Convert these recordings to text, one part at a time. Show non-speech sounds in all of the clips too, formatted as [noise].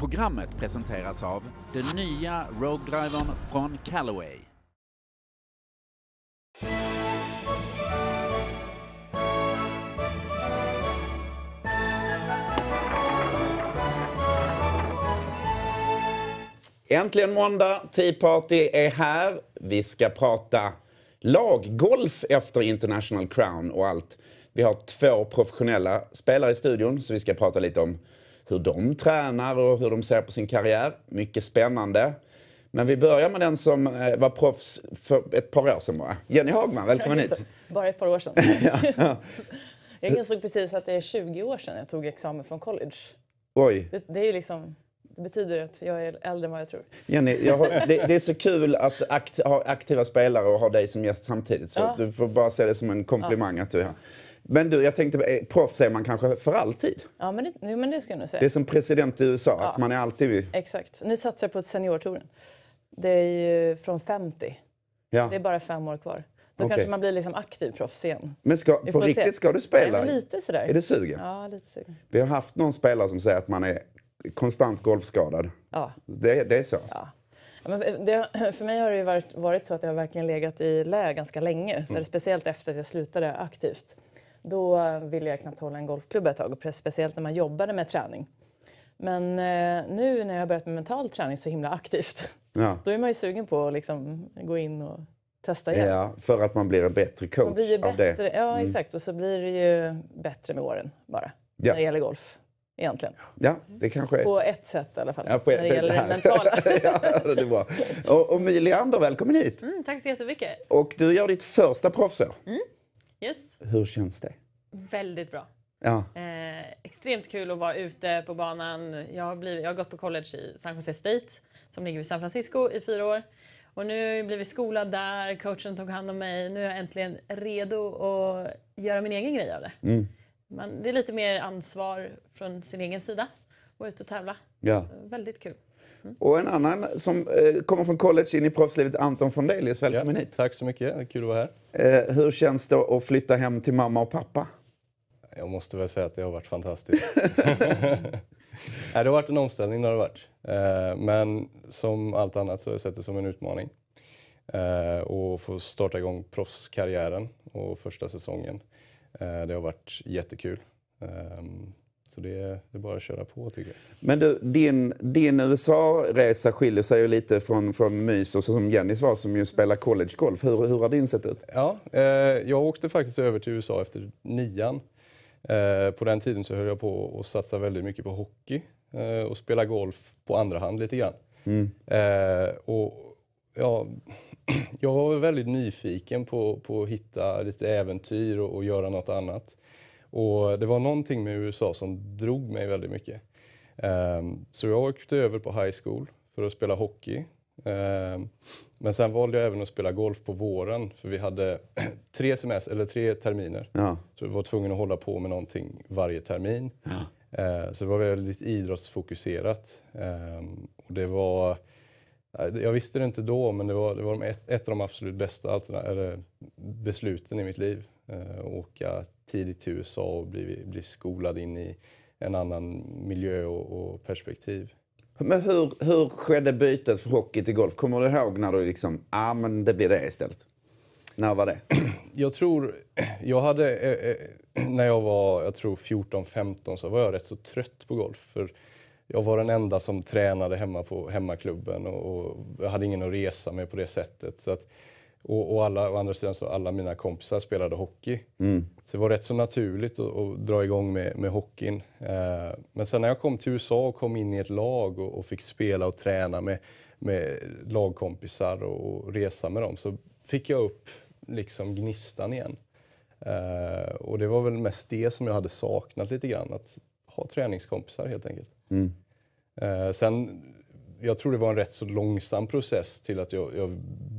Programmet presenteras av den nya Rogue-drivern från Callaway. Äntligen måndag, Tea Party är här. Vi ska prata laggolf efter International Crown och allt. Vi har två professionella spelare i studion, så vi ska prata lite om hur de tränar och hur de ser på sin karriär. Mycket spännande. Men vi börjar med den som eh, var proffs för ett par år sedan bara. Jenny Hagman, välkommen hit! Bara ett par år sedan. [laughs] ja. Jag insåg precis att det är 20 år sedan jag tog examen från college. Oj! Det, det är liksom... Det betyder att jag är äldre än vad jag tror. Jenny, jag har, det, det, är så kul att akt, ha aktiva spelare och ha dig som gäst samtidigt. Så ja. du får bara se det som en komplimang ja. att du är här. Men du, jag tänkte, eh, proffs är man kanske för alltid? Ja, men det, men det ska jag nog säga. Det är som president i USA, ja. att man är alltid... Vid... Exakt. Nu satsar jag på seniortouren. Det är ju från 50. Ja. Det är bara fem år kvar. Då okay. kanske man blir liksom aktiv proffs igen. Men ska, på riktigt, se. ska du spela? Nej, lite sådär. Är du sugen? Ja, lite sugen. Vi har haft någon spelare som säger att man är konstant golfskadad. Ja. Det, det är så? Alltså? Ja. men det, för mig har det varit, varit, så att jag har verkligen legat i lä ganska länge. Så mm. Speciellt efter att jag slutade aktivt då ville jag knappt hålla en golfklubba ett tag, speciellt när man jobbade med träning. Men eh, nu när jag har börjat med mental träning så himla aktivt, ja. [laughs] då är man ju sugen på att liksom gå in och testa igen. Ja, för att man blir en bättre coach blir bättre, av det. Ja, mm. exakt. Och så blir det ju bättre med åren bara, ja. när det gäller golf. Egentligen. Ja, det kanske är så. På ett sätt i alla fall, ja, på ett, när det gäller det mentala. [laughs] ja, det är bra. [laughs] Och, och Leander, välkommen hit! Mm, tack så jättemycket! Och du gör ditt första proffsår. Mm. Yes. Hur känns det? Väldigt bra. Ja. Eh, extremt kul att vara ute på banan. Jag har, blivit, jag har gått på college i San Jose State som ligger i San Francisco i fyra år. Och nu har jag blivit skolad där, coachen tog hand om mig. Nu är jag äntligen redo att göra min egen grej av det. Mm. Man, det är lite mer ansvar från sin egen sida att vara ute och tävla. Ja. Väldigt kul. Och en annan som eh, kommer från college in i proffslivet, Anton von Fondelius. Välkommen ja, hit. Tack så mycket, kul att vara här. Eh, hur känns det att flytta hem till mamma och pappa? Jag måste väl säga att det har varit fantastiskt. [laughs] det har varit en omställning, det varit. Eh, men som allt annat så har jag sett det som en utmaning. Att eh, få starta igång proffskarriären och första säsongen. Eh, det har varit jättekul. Ehm, så det, är, det är bara att köra på tycker jag. Men du, din, din USA-resa skiljer sig ju lite från, från Mys och så som Jennys var som ju spelar collegegolf. Hur, hur har din sett ut? Ja, eh, jag åkte faktiskt över till USA efter nian. Eh, på den tiden så höll jag på att satsa väldigt mycket på hockey eh, och spela golf på andra hand lite grann. Mm. Eh, och, ja, [clears throat] jag var väldigt nyfiken på, på att hitta lite äventyr och, och göra något annat. Och det var någonting med USA som drog mig väldigt mycket. Um, så jag åkte över på high school för att spela hockey. Um, men sen valde jag även att spela golf på våren för vi hade [clears throat] tre, semester, eller tre terminer. Ja. Så vi var tvungna att hålla på med någonting varje termin. Ja. Uh, så det var väldigt idrottsfokuserat. Um, och det var... Eh, jag visste det inte då, men det var, det var ett, ett av de absolut bästa besluten i mitt liv. Uh, åka tidigt till USA och bli, bli skolad in i en annan miljö och, och perspektiv. Men hur, hur skedde bytet från hockey till golf? Kommer du ihåg när du liksom, ah, men det blir det istället? När var det? [clears throat] Jag tror, [clears throat] jag hade, eh, eh, [clears throat] när jag var jag 14-15 så var jag rätt så trött på golf. För jag var den enda som tränade hemma på hemmaklubben och, och jag hade ingen att resa med på det sättet. Så att och, och, alla, å andra sidan så alla mina kompisar spelade hockey. Mm. Så det var rätt så naturligt att, att dra igång med, med hockeyn. Eh, men sen när jag kom till USA och kom in i ett lag och, och fick spela och träna med, med lagkompisar och, och, resa med dem så fick jag upp liksom gnistan igen. Eh, och det var väl mest det som jag hade saknat lite grann, att ha träningskompisar helt enkelt. Mm. Eh, sen jag tror det var en rätt så långsam process till att jag, jag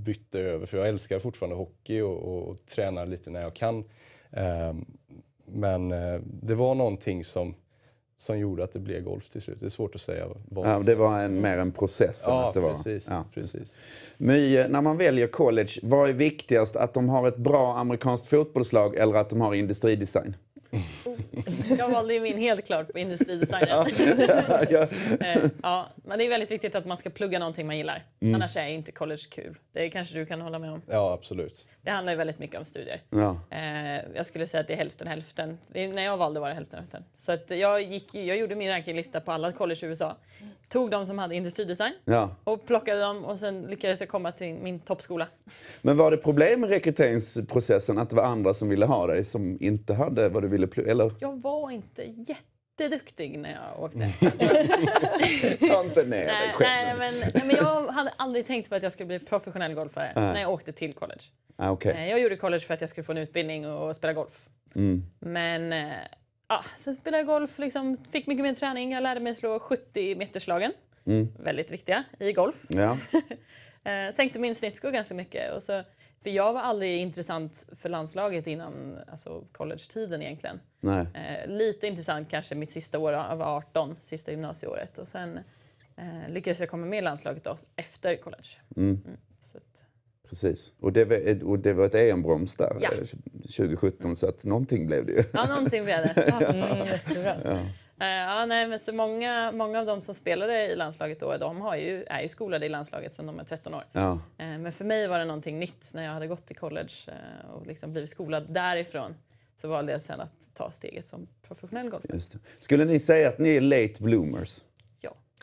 bytte över, för jag älskar fortfarande hockey och, och, och tränar lite när jag kan. Eh, men eh, det var någonting som, som gjorde att det blev golf till slut. Det är svårt att säga. Vad ja, det var en, mer en process. Ja, att det var. precis. Ja. precis. My, eh, när man väljer college, vad är viktigast? Att de har ett bra amerikanskt fotbollslag eller att de har industridesign? Jag valde ju min helt klart på industridesign. ja, [laughs] ja. Eh, ja, men det är väldigt viktigt att man ska plugga någonting man gillar. Mm. Annars är inte college kul. Det kanske du kan hålla med om? Ja, absolut. Det handlar ju väldigt mycket om studier. Ja. Eh, jag skulle säga att det är hälften hälften. När jag valde var det hälften hälften. Så att jag, gick, jag gjorde min rankinglista på alla college i USA tog de som hade industridesign ja. och plockade dem och sen lyckades jag komma till min toppskola. Men var det problem med rekryteringsprocessen att det var andra som ville ha dig som inte hade vad du ville eller? Jag var inte jätteduktig när jag åkte. [laughs] Ta inte ner dig själv. Nej, men, nej, men jag hade aldrig tänkt på att jag skulle bli professionell golfare äh. när jag åkte till college. Ah, okay. Eh, jag gjorde college för att jag skulle få en utbildning och spela golf. Mm. Men eh, ja, sen spelade jag golf, liksom, fick mycket mer träning. Jag lärde mig slå 70 meterslagen. Mm. Väldigt viktiga i golf. Ja. [laughs] Eh, sänkte min snittskugga ganska mycket. Och så, för jag var aldrig intressant för landslaget innan alltså college-tiden egentligen. Eh, lite intressant kanske mitt sista år, jag var 18, sista gymnasieåret. Och sen eh, lyckades jag komma med i landslaget då, efter college. Mm. Mm. Precis. Och det, var, och det var ett EM-broms där ja. 2017 eh, så att någonting blev det ju. Ja, någonting blev det. [laughs] Ja, mm, jättebra. Ja. Eh, ja, nej, men så många, många av de som spelade i landslaget då de har ju, är ju skolade i landslaget sedan de är 13 år. Ja. Eh, men för mig var det någonting nytt när jag hade gått i college och liksom blivit skolad därifrån så valde jag sen att ta steget som professionell golfare. Skulle ni säga att ni är late bloomers?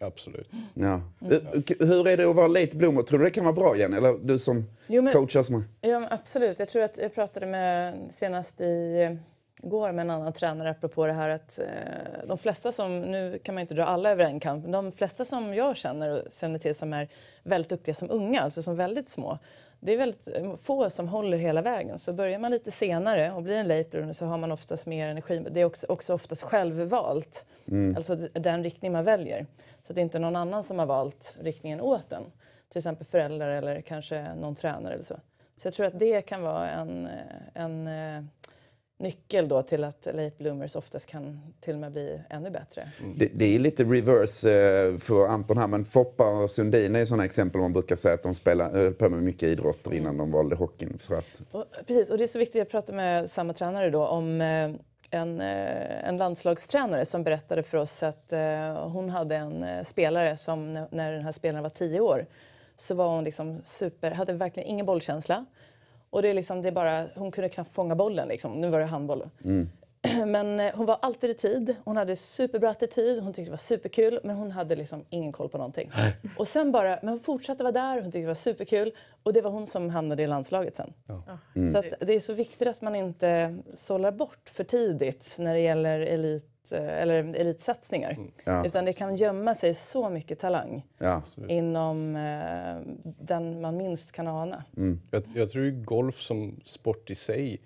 Absolut. Mm. Ja. Mm. Eh, hur är det att vara late bloomer? Tror du det kan vara bra igen? Eller du som jo, men, coachar som... Ja, absolut. Jag tror att jag pratade med senast i går med en annan tränare apropå det här att eh, de flesta som, nu kan man inte dra alla över en kamp, de flesta som jag känner och känner till som är väldigt duktiga som unga, alltså som väldigt små, det är väldigt eh, få som håller hela vägen. Så börjar man lite senare och blir en late bloomer så har man oftast mer energi. Det är också, också oftast självvalt, mm. alltså den riktning man väljer. Så att det är inte någon annan som har valt riktningen åt den. Till exempel föräldrar eller kanske någon tränare eller så. Så jag tror att det kan vara en, eh, en eh, nyckel då till att late bloomers oftast kan till och med bli ännu bättre. Mm. Det, det, är lite reverse eh, för Anton här, men Foppa och Sundin är sådana exempel man brukar säga att de spelade på med mycket idrotter innan mm. de valde hockeyn. För att... Och, precis, och det är så viktigt, jag pratade med samma tränare då om en, eh, en landslagstränare som berättade för oss att eh, hon hade en eh, spelare som när den här spelaren var tio år så var hon liksom super, hade verkligen ingen bollkänsla. Och det är liksom, det är bara, hon kunde knappt fånga bollen. Liksom. Nu var det handboll. Mm. [clears throat] Men eh, hon var alltid i tid, hon hade superbra attityd, hon tyckte det var superkul men hon hade liksom ingen koll på någonting. Nej. Och sen bara, men hon fortsatte vara där, hon tyckte det var superkul och det var hon som hamnade i landslaget sen. Ja. Mm. Så det är så viktigt att man inte sållar bort för tidigt när det gäller elit eh, eller elitsatsningar. Mm. Ja. Utan det kan gömma sig så mycket talang ja, inom eh, den man minst kan ana. Mm. Jag, jag tror golf som sport i sig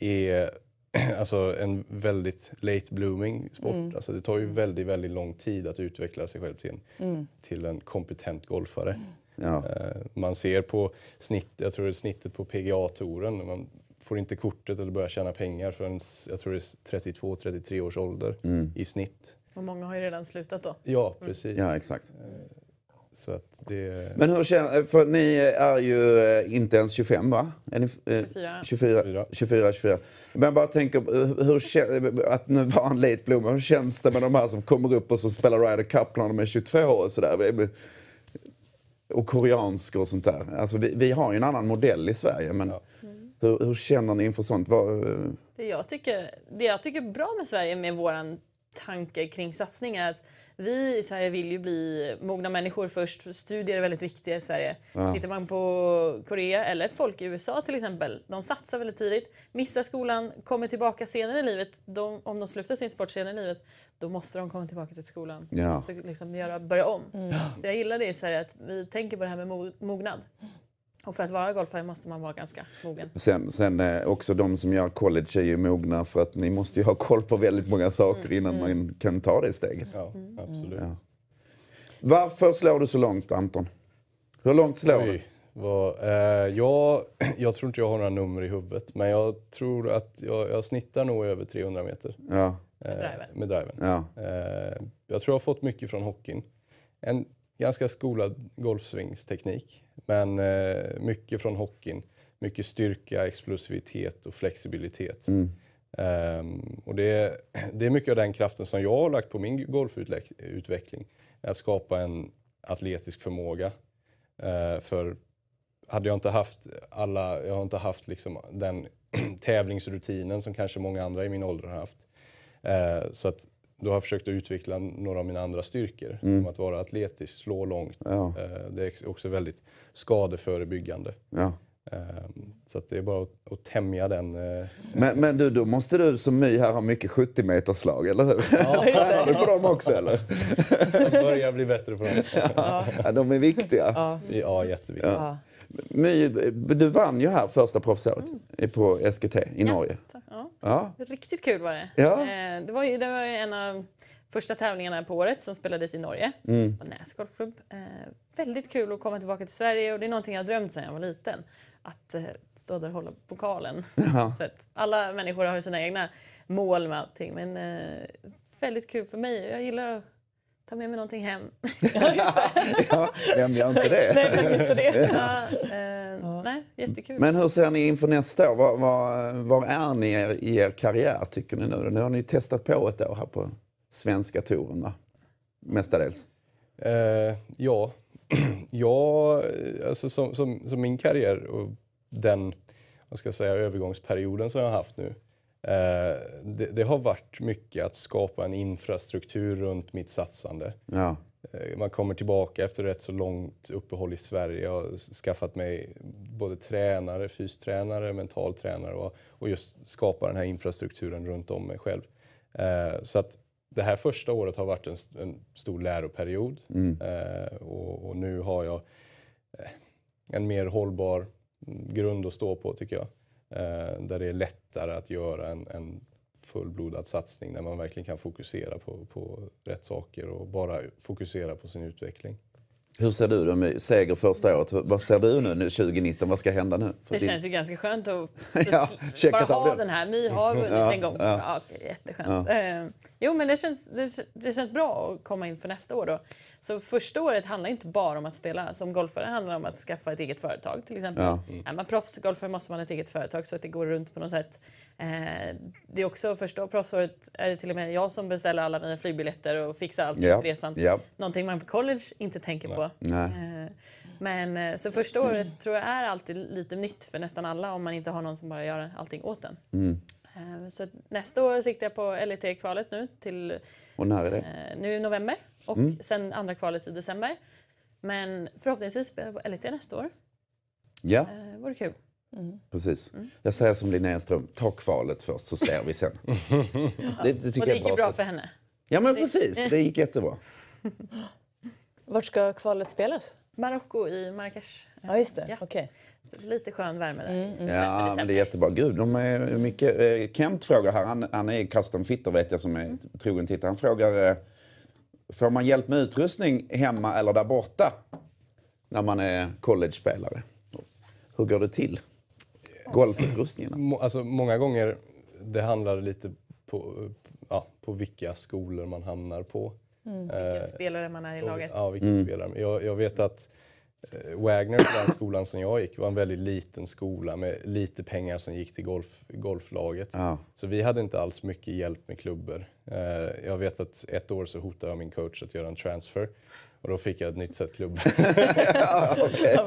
är [clears throat] alltså en väldigt late blooming sport. Mm. Alltså det tar ju mm. väldigt, väldigt lång tid att utveckla sig själv till en, mm. till en kompetent golfare. Mm. Ja. Eh, man ser på snitt, jag tror det är snittet på PGA-touren, man får inte kortet eller börjar tjäna pengar förrän jag tror det är 32-33 års ålder mm. i snitt. Och många har ju redan slutat då. Ja, mm. precis. Ja, exakt. Eh, så att det... Men hur känns eh, För ni är ju eh, inte ens 25 va? Är ni, 24. 24, 24, 24. Men bara tänker, eh, hur, att nu var en late bloomer, hur känns det med de här som kommer upp och så spelar Ryder Cup när de är 22 och sådär? Och koreanska och sånt där. Alltså, vi, vi, har ju en annan modell i Sverige men ja. Mm. hur, hur, känner ni inför sånt? Vad... Det, jag tycker, det jag tycker bra med Sverige med vår tanke kring satsning är att vi i Sverige vill ju bli mogna människor först. Studier är väldigt viktiga i Sverige. Ja. Tittar man på Korea eller folk i USA till exempel, de satsar väldigt tidigt. Missar skolan, kommer tillbaka senare i livet. De, om de slutar sin sport senare i livet, då måste de komma tillbaka till skolan. Ja. De måste liksom göra, börja om. Mm. Så jag gillar det i Sverige, att vi tänker på det här med mognad. Och för att vara golfare måste man vara ganska mogen. Sen, sen eh, också de som gör college är ju mogna för att ni måste ju ha koll på väldigt många saker mm. innan man kan ta det steget. Ja, mm. absolut. Ja. Varför slår du så långt Anton? Hur långt slår Oj. du? Vad, eh, jag, [clears throat] jag, tror inte jag har några nummer i huvudet, men jag tror att jag, jag snittar nog över 300 meter. Ja. Eh, med driven. Eh, med driven. Ja. Eh, jag tror jag har fått mycket från hockeyn. En, ganska skolad golfsvingsteknik, men eh, mycket från hockeyn. Mycket styrka, explosivitet och flexibilitet. Mm. Um, och det, det, är mycket av den kraften som jag har lagt på min golfutveckling. Att skapa en atletisk förmåga. Uh, för hade jag inte haft alla, jag har inte haft liksom den [clears throat] tävlingsrutinen som kanske många andra i min ålder har haft. Uh, så att då har jag försökt att utveckla några av mina andra styrkor. Mm. Som att vara atletisk, slå långt. Ja. Eh, det är också väldigt skadeförebyggande. Ja. Ehm, så det är bara att, att tämja den. Eh, men, men du, då måste du som My här ha mycket 70 meterslag eller hur? Ja. [laughs] Tränar du på dem också eller? Jag börjar bli bättre på dem. Ja. [laughs] ja de är viktiga. Ja, ja jätteviktiga. My, du vann ju här första proffsåret mm. på SKT i ja, Norge. Ja. ja. Riktigt kul var det. Ja. Eh, det, var ju, det var ju en av första tävlingarna på året som spelades i Norge. Mm. Näs golfklubb. Eh, väldigt kul att komma tillbaka till Sverige och det är någonting jag drömt sedan jag var liten att eh, stå där och hålla pokalen. Ja. Så alla människor har sina egna mål med allting men väldigt kul för mig. Jag gillar att ta med mig någonting hem. [laughs] ja, vem gör inte det? [laughs] Eh, Men hur ser ni inför nästa år? Var, var, var är ni i er karriär tycker ni nu? Nu har ni testat på ett år här på svenska touren mestadels. Eh, ja, [clears throat] ja alltså som, som, som, min karriär och den vad ska jag säga, övergångsperioden som jag har haft nu Eh, det, det, har varit mycket att skapa en infrastruktur runt mitt satsande. Ja. Eh, man kommer tillbaka efter rätt så långt uppehåll i Sverige. och har skaffat mig både tränare, fystränare, mentaltränare och, och just skapa den här infrastrukturen runt om mig själv. Eh, så att det här första året har varit en, en stor läroperiod mm. eh, och, och, nu har jag eh, en mer hållbar mm, grund att stå på tycker jag. Eh, där det är lättare att göra en, en fullblodad satsning där man verkligen kan fokusera på, på rätt saker och bara fokusera på sin utveckling. Hur ser du då med seger första året? Vad ser du nu 2019? Vad ska hända nu? det din... känns ju ganska skönt att [laughs] ja, bara ha den. den här. My har vunnit ja, en gång. Ja. Ja, jätteskönt. Ja. Eh, jo, men det känns, det, det, känns bra att komma in för nästa år. Då. Så första året handlar inte bara om att spela. Som golfare handlar det om att skaffa ett eget företag till exempel. Ja. Mm. Är man proffsgolfare måste man ha ett eget företag så att det går runt på något sätt. Eh, det är också första proffsåret är det till och med jag som beställer alla mina flygbiljetter och fixar allt yep. på resan. Yep. Någonting man på college inte tänker Nej. på. Nej. Eh, men eh, så första året tror jag är alltid lite nytt för nästan alla om man inte har någon som bara gör allting åt en. Mm. Eh, så nästa år siktar jag på LET-kvalet nu till... Och när är det? Eh, nu i november och mm. sen andra kvalet i december. Men förhoppningsvis spelar på LET nästa år. Ja. Eh, vore kul. Mm. Precis. Mm. Jag säger som Linnea Ström, ta kvalet först så ser vi sen. [laughs] det, det tycker och det gick ju bra, bra för henne. Ja men det... precis, det gick jättebra. [laughs] Vart ska kvalet spelas? Marocko i Marrakesh. Ja, just det. Ja. Okay. Lite skön värme där. Mm, mm. Ja, men det är jättebra. Gud, de är mycket... Eh, Kent frågar här, han, han är custom fitter vet jag som är mm. trogen tittare. Han frågar eh, Får man hjälp med utrustning hemma eller där borta när man är college-spelare? Hur går det till? Golfutrustningen? Alltså, många gånger det handlar lite på, ja, på vilka skolor man hamnar på. Mm. Vilken eh, spelare man är i laget. Och, ja, vilken mm. spelare. Jag, jag, vet att Eh, Wagner, den skolan som jag gick, var en väldigt liten skola med lite pengar som gick till golf, golflaget. Ja. Så vi hade inte alls mycket hjälp med klubbor. Eh, jag vet att ett år så hotade jag min coach att göra en transfer och då fick jag ett nytt sätt klubb. [laughs] ja, okay. ja,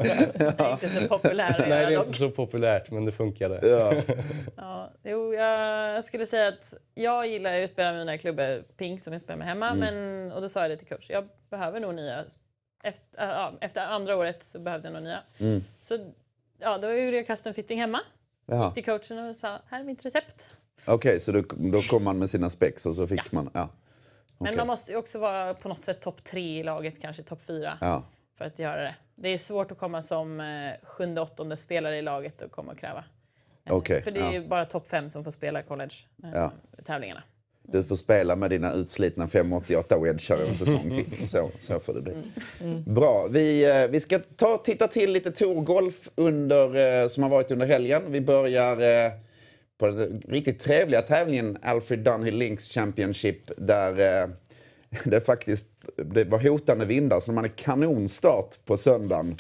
det är inte så populärt [laughs] Nej, det är inte så populärt, men det funkade. Ja. ja, jo, jag skulle säga att jag gillar att spela med mina klubbor, pink som jag spelar med hemma, mm. men, och då sa jag det till coach, jag behöver nog nya efter, ja, efter andra året så behövde jag några nya. Mm. Så ja, då gjorde jag custom fitting hemma. Jaha. Gick till coachen och sa här är mitt recept. Okej, okay, så då, då kom man med sina spex och så fick ja. man... Ja. Okay. Men man måste ju också vara på något sätt topp tre i laget, kanske topp fyra, ja. för att göra det. Det är svårt att komma som eh, sjunde, åttonde spelare i laget och komma och kräva. Okay. För det är ju bara topp fem som får spela college-tävlingarna. Eh, du får spela med dina utslitna 588 wedgar en säsong till. Så, så får det bli. Mm. Mm. Bra. Vi, eh, vi ska ta, titta till lite tourgolf under, eh, som har varit under helgen. Vi börjar eh, på den riktigt trevliga tävlingen Alfred Dunhill Links Championship där [laughs] det faktiskt det var hotande vindar så de hade kanonstart på söndagen.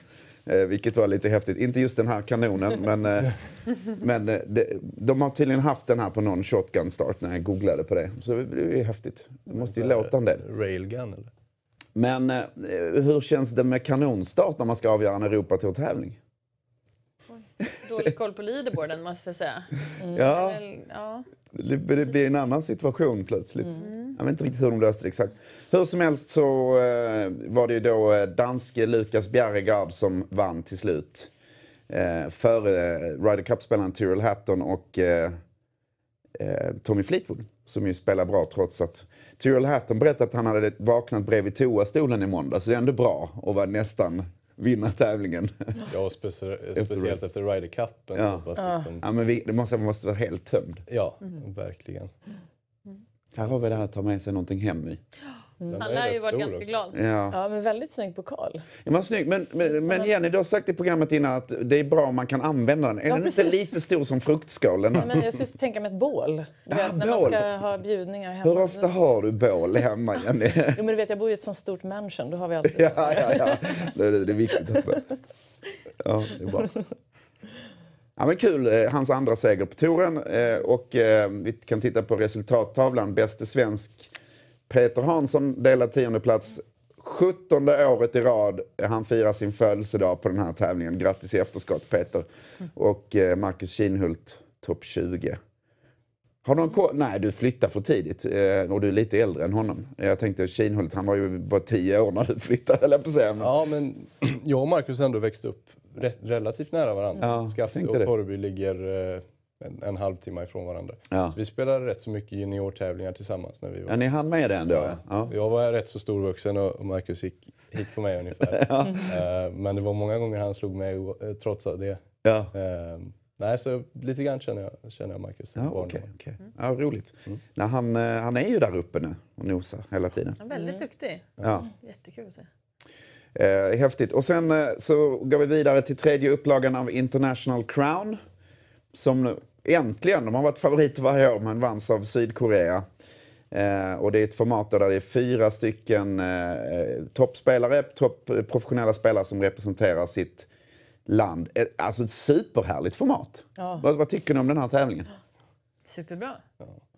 Eh, vilket var lite häftigt. Inte just den här kanonen, [laughs] men, eh, men eh, de, de har tydligen haft den här på någon shotgun start när jag googlade på det. Så det är ju häftigt. Det måste ju låta en del. Railgun eller? Men hur känns det med kanonstart när man ska avgöra en Europatourtävling? Dålig koll på leaderboarden måste jag säga. Mm. Ja. Väl, ja. Det, blir en annan situation plötsligt. Mm. Jag vet inte riktigt hur de löste det exakt. Hur som helst så eh, var det ju då eh, danske Lukas Bjerregaard som vann till slut. Eh, före eh, Ryder Cup-spelaren Tyrrell Hatton och eh, eh, Tommy Fleetwood som ju spelar bra trots att Tyrrell Hatton berättade att han hade vaknat bredvid toastolen i måndag så det är ändå bra och var nästan vinna tävlingen. [laughs] Ja, specie speciellt efter Ryder Cup. Ja. Liksom. Ja, men vi, det måste, man måste vara helt tömd. Ja, mm. verkligen. Mm. Här har vi det här att ta med sig någonting hem i. [gasps] [laughs] Mm. Han lär ju varit ganska också. glad. Ja. ja. men väldigt snygg pokal. Ja, men, snygg. Men, men, men Jenny, du har sagt i programmet innan att det är bra om man kan använda den. Är ja, den precis. inte lite stor som fruktskålen? Ja, men jag skulle tänka mig ett bål. Du ja, vet, bål. Ah, när man ska ha bjudningar hemma. Hur ofta har du bål hemma, Jenny? [laughs] jo, men du vet, jag bor ju i ett sånt stort mansion. Då har vi alltid ja, ja, ja. Det, är, det är viktigt. Ja, det är bra. Ja, men kul, eh, hans andra seger på touren. Eh, och eh, vi kan titta på resultattavlan. Bäste svensk Peter Hansson delar tionde plats 17 året i rad. Han firar sin födelsedag på den här tävlingen. Grattis i efterskott Peter. Och eh, Marcus Kinhult, topp 20. Har du någon koll? Nej, du flyttar för tidigt eh, och du är lite äldre än honom. Jag tänkte Kinhult, han var ju bara tio år när du flyttade, eller på men... Ja, men [clears throat] jag och Marcus ändå växte upp relativt nära varandra. Ja, Skafte och Porrby ligger eh, en, en halvtimme ifrån varandra. Ja. Så vi spelade rätt så mycket juniortävlingar tillsammans. När vi var. Ja, ni hann med det ändå? Ja. ja. Jag var rätt så storvuxen och Marcus gick, gick på mig ungefär. [laughs] ja. Eh, men det var många gånger han slog mig eh, trots det. Ja. Ehm, nej, så lite grann känner jag, känner jag Marcus. Ja, okay, okay. Mm. ja, roligt. Mm. Nej, han, eh, han är ju där uppe nu och nosar hela tiden. Han är väldigt mm. duktig. Ja. Mm, jättekul att se. häftigt. Och sen så går vi vidare till tredje upplagan av International Crown som Äntligen! De har varit favoriter varje år men vanns av Sydkorea. Eh, och det är ett format där det är fyra stycken eh, eh toppspelare, topp, eh, professionella spelare som representerar sitt land. Eh, alltså ett superhärligt format. Ja. Vad, vad, tycker ni om den här tävlingen? Superbra.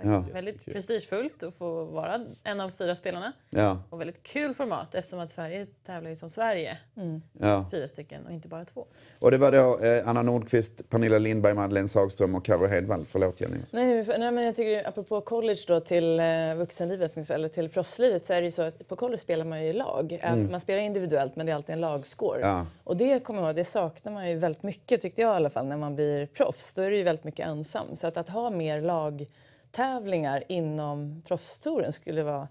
Ja. Väldigt prestigefullt att få vara en av fyra spelarna. Ja. Och väldigt kul format eftersom att Sverige tävlar ju som Sverige. Mm. Ja. Fyra stycken och inte bara två. Och det var då eh, Anna Nordqvist, Pernilla Lindberg, Madeleine Sagström och Carro Hedvall. Förlåt Jenny. Nej, nej, men jag tycker apropå college då till eh, vuxenlivet liksom, eller till proffslivet så är det ju så att på college spelar man ju i lag. Mm. Man spelar individuellt men det är alltid en lagscore. Ja. Och det kommer jag ihåg, det saknar man ju väldigt mycket tyckte jag i alla fall när man blir proffs. Då är det ju väldigt mycket ensam. Så att, att ha mer lag tävlingar inom proffstouren skulle vara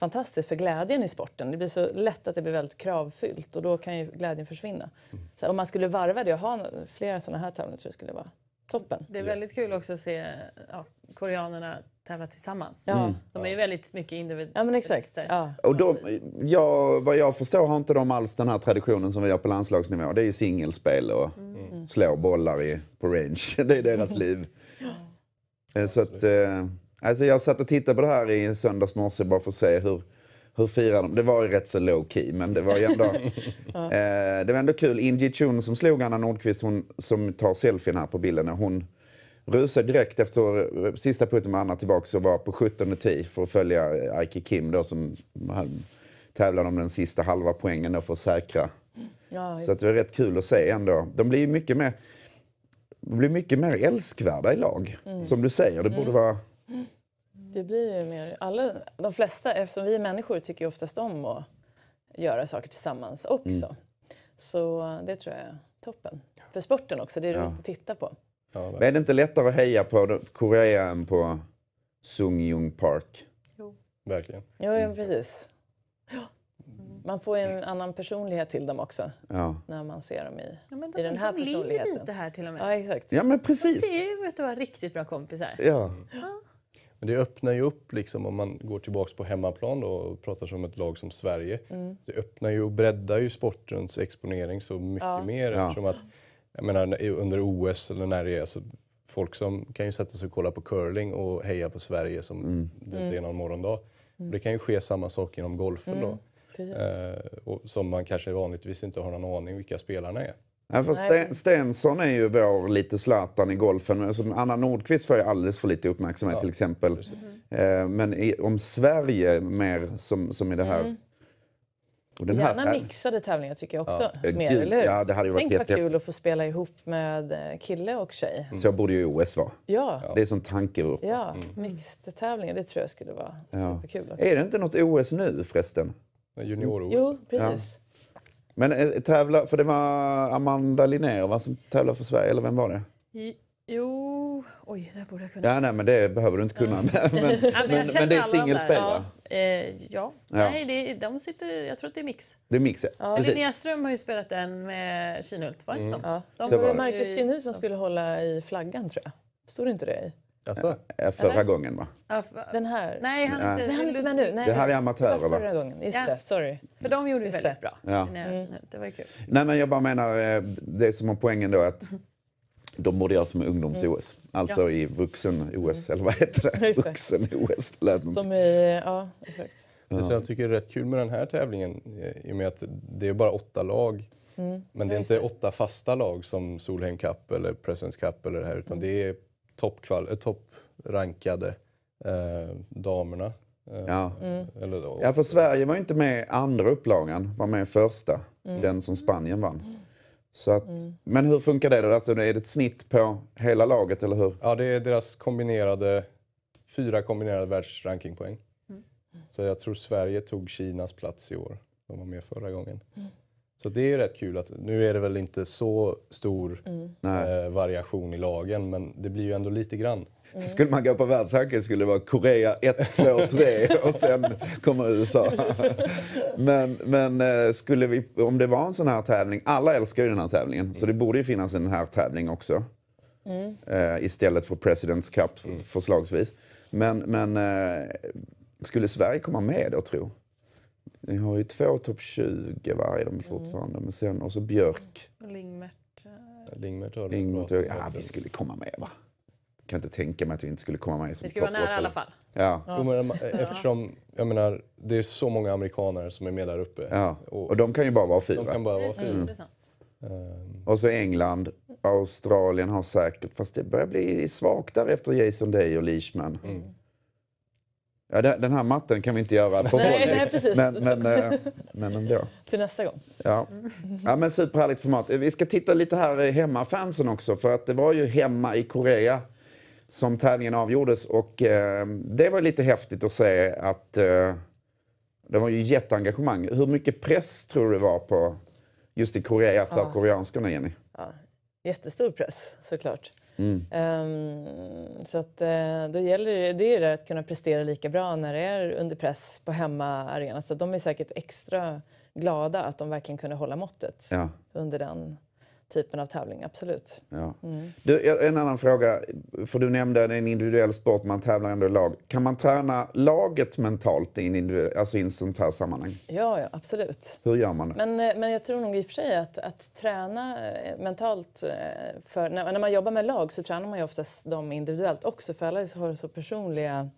fantastiskt för glädjen i sporten. Det blir så lätt att det blir väldigt kravfyllt och då kan ju glädjen försvinna. Så om man skulle varva det och ha flera sådana här tävlingar tror jag skulle vara toppen. Det är väldigt kul också att se ja, koreanerna tävla tillsammans. Ja. Mm. De är ju väldigt mycket individualister. Ja, men exakt. Ja. Och de, ja, vad jag förstår har inte de alls den här traditionen som vi har på landslagsnivå. Det är ju singelspel och mm. slå bollar i, på range. [laughs] Det är deras [laughs] liv. Eh, så att, eh, alltså jag satt och tittade på det här i söndags morse bara för att se hur, hur firar de? Det var ju rätt så low key, men det var ju ändå, [laughs] eh, det var ändå kul. Ingi Chun som slog Anna Nordqvist, hon som tar selfien här på bilden, hon rusade direkt efter eh, sista putten med Anna tillbaka och var på 17.10 för att följa Aiki Kim då som tävlade om den sista halva poängen då för att säkra. Ja, så att det var rätt kul att se ändå. De blir ju mycket mer... De blir mycket mer älskvärda i lag. Mm. Som du säger, det borde mm. vara... Det blir ju mer... Alla, de flesta, eftersom vi är människor tycker ju oftast om att göra saker tillsammans också. Mm. Så det tror jag är toppen. För sporten också, det är roligt att titta på. Ja, men är det inte lättare att heja på Korea än på Sung Sungyung Park? Jo. Verkligen. Jo, ja, precis. Ja. Man får en annan personlighet till dem också ja. när man ser dem i, ja, de, i den här de personligheten. De lite här till och med. Ja, exakt. Ja, men precis. De ser ju ut att vara riktigt bra kompisar. Ja. ja. Men det öppnar ju upp, liksom, om man går tillbaka på hemmaplan då, och pratar om ett lag som Sverige. Mm. Det öppnar ju och breddar ju sportens exponering så mycket ja. mer. Eftersom att, jag menar, under OS eller när det är så folk som kan ju sätta sig och kolla på curling och heja på Sverige som mm. det inte är mm. någon morgondag. Mm. Det kan ju ske samma sak inom golfen. Mm. Då. Eh, och som man kanske vanligtvis inte har någon aning vilka spelarna är. Nej, för Stensson är ju vår lite Zlatan i golfen. Alltså, Anna Nordqvist får ju alldeles för lite uppmärksamhet ja, till exempel. Precis. Eh, men i, om Sverige mer som, som i det här. Mm. Och den Gärna här, mixade tävlingar tycker jag också. Ja. Eh, mer, Gud, eller hur? Ja, det hade varit Tänk jätte... vad kul att få spela ihop med kille och tjej. Mm. Så borde ju OS vara. Ja. Det är som tanke upp. Ja, mm. mixed tävlingar. Det tror jag skulle vara superkul. Också. Är det inte något OS nu förresten? Junior-OS. Jo, precis. Ja. Men eh, tävla, för det var Amanda Linnér va, som tävlade för Sverige, eller vem var det? Jo, oj, det borde jag kunna. Ja, nej, men det behöver du inte kunna. [laughs] men, men, men, men, det är singelspel va? Eh, ja. Nej, det, de sitter, jag tror att det är mix. Det är mix, ja. ja. Ström har ju spelat den med Kinnhult, va? Mm. Liksom. Ja. De, det var Marcus eh, Kinhult som skulle hålla i flaggan, tror jag. Stod inte det i? Jaså? Alltså? Äh, äh, förra Eller? gången va? Den här? Nej, han är inte, Nej, han är inte med nu. Nej, det här är amatörer va? Förra gången, just ja. det. Sorry. För de gjorde det väldigt bra. Ja. Mm. Det var ju kul. Nej men jag bara menar, eh, det som var poängen då att de borde göra som ungdoms-OS. Mm. Alltså ja. i vuxen-OS, mm. eller vad heter det? Vuxen-OS. Som i, ja exakt. Ja. Så jag tycker det är rätt kul med den här tävlingen eh, i och med att det är bara åtta lag. Mm. Men det är inte åtta fasta lag som Solheim Cup eller Presence Cup eller det här utan mm. det är toppkval- eh, topprankade eh, damerna. Eh, ja. Mm. Eller då. ja, för Sverige var ju inte med andra upplagan, var med första. Mm. Den som Spanien vann. Så att, mm. Men hur funkar det då? Alltså, är det ett snitt på hela laget eller hur? Ja, det är deras kombinerade, fyra kombinerade världsrankingpoäng. Mm. Så jag tror Sverige tog Kinas plats i år. De var med förra gången. Mm. Så det är ju rätt kul att nu är det väl inte så stor mm. eh, variation i lagen men det blir ju ändå lite grann. Mm. Så skulle man gå på världsranking skulle det vara Korea 1, 2, 3 och sen kommer USA. [laughs] men men eh, skulle vi, om det var en sån här tävling, alla älskar ju den här tävlingen mm. så det borde ju finnas en här tävling också. Mm. Eh, istället för Presidents Cup mm. förslagsvis. Men, men eh, skulle Sverige komma med då tro? Ni har ju två topp 20 varje, de mm. fortfarande. Mm. Men sen, och så Björk. Lingmert. Eh. Lingmert har Ja, vi skulle komma med va? Jag kan inte tänka mig att vi inte skulle komma med som Vi skulle vara nära i alla fall. Ja. ja. Men, eftersom, jag menar, det är så många amerikaner som är med där uppe. Ja. Och, och de kan ju bara vara fyra. De kan bara vara fyra. Mm. Mm. Och så England, Australien har säkert, fast det börjar bli svagt där efter Jason Day och Leishman. Mm. Ja, den här matten kan vi inte göra på [laughs] nej, nej, precis. Men, men, eh, men ändå. Till nästa gång. Ja. ja, men superhärligt format. Eh, vi ska titta lite här eh, hemma-fansen också för att det var ju hemma i Korea som tävlingen avgjordes och eh, det var lite häftigt att se att eh, det var ju jätteengagemang. Hur mycket press tror du det var på just i Korea för ja. koreanskorna, Jenny? Ja. Jättestor press såklart. Mm. Um, så att, eh, då gäller det, det är det att kunna prestera lika bra när det är under press på hemmaarenan. Så de är säkert extra glada att de verkligen kunde hålla måttet ja. under den typen av tävling, absolut. Ja. Mm. Du, en annan fråga, för du nämnde en individuell sport, man tävlar ändå i lag. Kan man träna laget mentalt i en, alltså i en sånt här sammanhang? Ja, ja, absolut. Hur gör man det? Men, eh, men jag tror nog i och för sig att, att träna eh, mentalt, eh, för, när, när man jobbar med lag så tränar man ju oftast dem individuellt också för alla har så personliga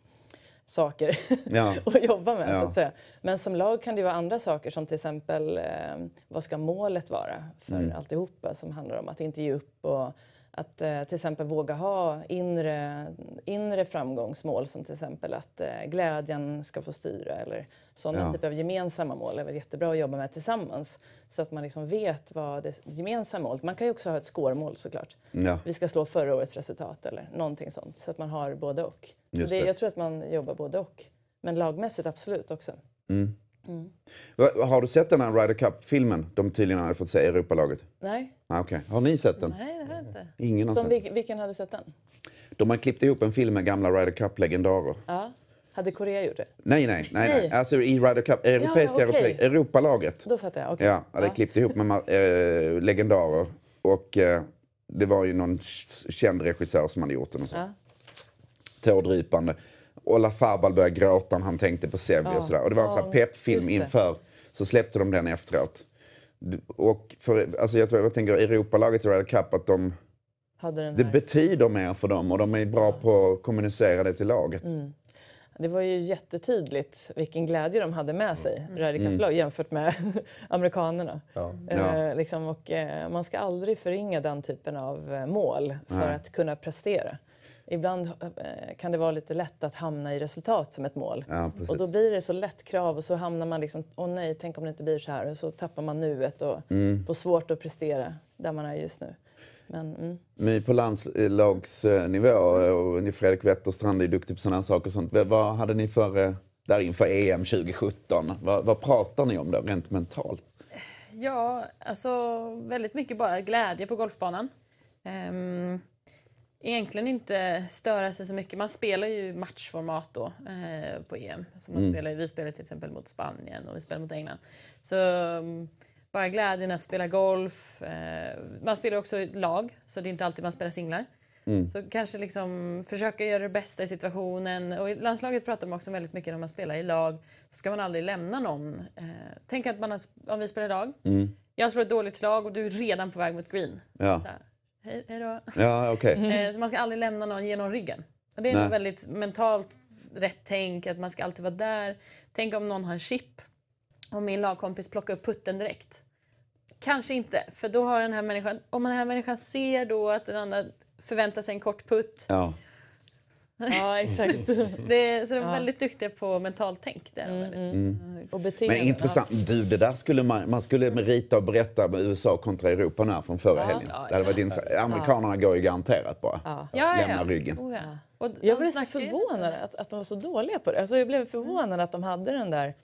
saker [laughs] ja. att jobba med. Ja. Så att säga. Men som lag kan det ju vara andra saker som till exempel eh, vad ska målet vara för mm. alltihopa som handlar om att inte ge upp och att eh, till exempel våga ha inre, inre framgångsmål som till exempel att eh, glädjen ska få styra eller sådana ja. typer av gemensamma mål är väl jättebra att jobba med tillsammans. Så att man liksom vet vad det gemensamma målet... Man kan ju också ha ett skårmål såklart. Ja. Vi ska slå förra årets resultat eller någonting sånt. Så att man har både och. Det, det. Jag tror att man jobbar både och. Men lagmässigt absolut också. Mm. Mm. Har du sett den här Ryder Cup-filmen de tydligen hade fått se i Europalaget? Nej. Ah, okay. Har ni sett den? Nej, det har jag inte. Ingen har Som sett vilken, hade sett den? De har klippt ihop en film med gamla Ryder Cup-legendarer. Ja. Hade Korea gjort det? Nej, nej. nej, nej. Alltså i Ryder Cup, europeiska ja, okay. Europalaget. Då fattar jag. Okay. Ja, hade ja. klippt ihop med äh, legendarer. Och äh, det var ju någon känd regissör som hade gjort den. Och så. Ja. Tårdrypande. Ola Farbal började gråta när han tänkte på Sevi ja. och sådär. Och det var en ja, sån peppfilm inför, så släppte de den efteråt. Och för, alltså jag, tror, jag tänker Europalaget i Ryder Cup, att de, det betyder mer för dem och de är bra ja. på att kommunicera det till laget. Mm. Det var ju jättetydligt vilken glädje de hade med sig, mm. Ryder mm. Cup-lag, jämfört med [laughs] amerikanerna. Ja. Eh, liksom, och, eh, man ska aldrig förringa den typen av eh, mål för att kunna prestera ibland eh, kan det vara lite lätt att hamna i resultat som ett mål. Ja, och då blir det så lätt krav och så hamnar man liksom, åh nej, tänk om det inte blir så här. Och så tappar man nuet och mm. får svårt att prestera där man är just nu. Men, mm. My på landslagsnivå, och Fredrik Wetterstrand är duktig på sådana saker. Och sånt. Vad hade ni för, eh, där inför EM 2017, vad, vad pratar ni om då rent mentalt? Ja, alltså väldigt mycket bara glädje på golfbanan. Ehm, egentligen inte störa sig så mycket. Man spelar ju matchformat då eh, på EM. Så man mm. spelar, vi spelar till exempel mot Spanien och vi spelar mot England. Så mm, bara glädjen att spela golf. Eh, man spelar också i lag, så det är inte alltid man spelar singlar. Mm. Så kanske liksom försöka göra det bästa i situationen. Och i landslaget pratar man också väldigt mycket när man spelar i lag. Så ska man aldrig lämna någon. Eh, tänk att man har, om vi spelar i lag. Mm. Jag slår ett dåligt slag och du är redan på väg mot green. Ja hej, då. Ja, okay. [laughs] Eh, så man ska aldrig lämna någon genom ryggen. Och det är nog väldigt mentalt rätt tänk, att man ska alltid vara där. Tänk om någon har en chip och min lagkompis plockar upp putten direkt. Kanske inte, för då har den här människan, om den här människan ser då att den andra förväntar sig en kort putt ja Ja, mm. exakt. Mm. Det, så de är ja. väldigt duktiga på mentaltänk. Där mm. mm, Mm. Och beteende. Men intressant. Du, det där skulle man, man skulle merita och berätta med USA kontra Europa nu från förra ja. helgen. Ja, det varit intressant. Amerikanerna går ju garanterat bara. Ja. Lämnar ryggen. Oh, och, jag blev så förvånad att, att de var så dåliga på det. Alltså, jag blev förvånad att de hade den där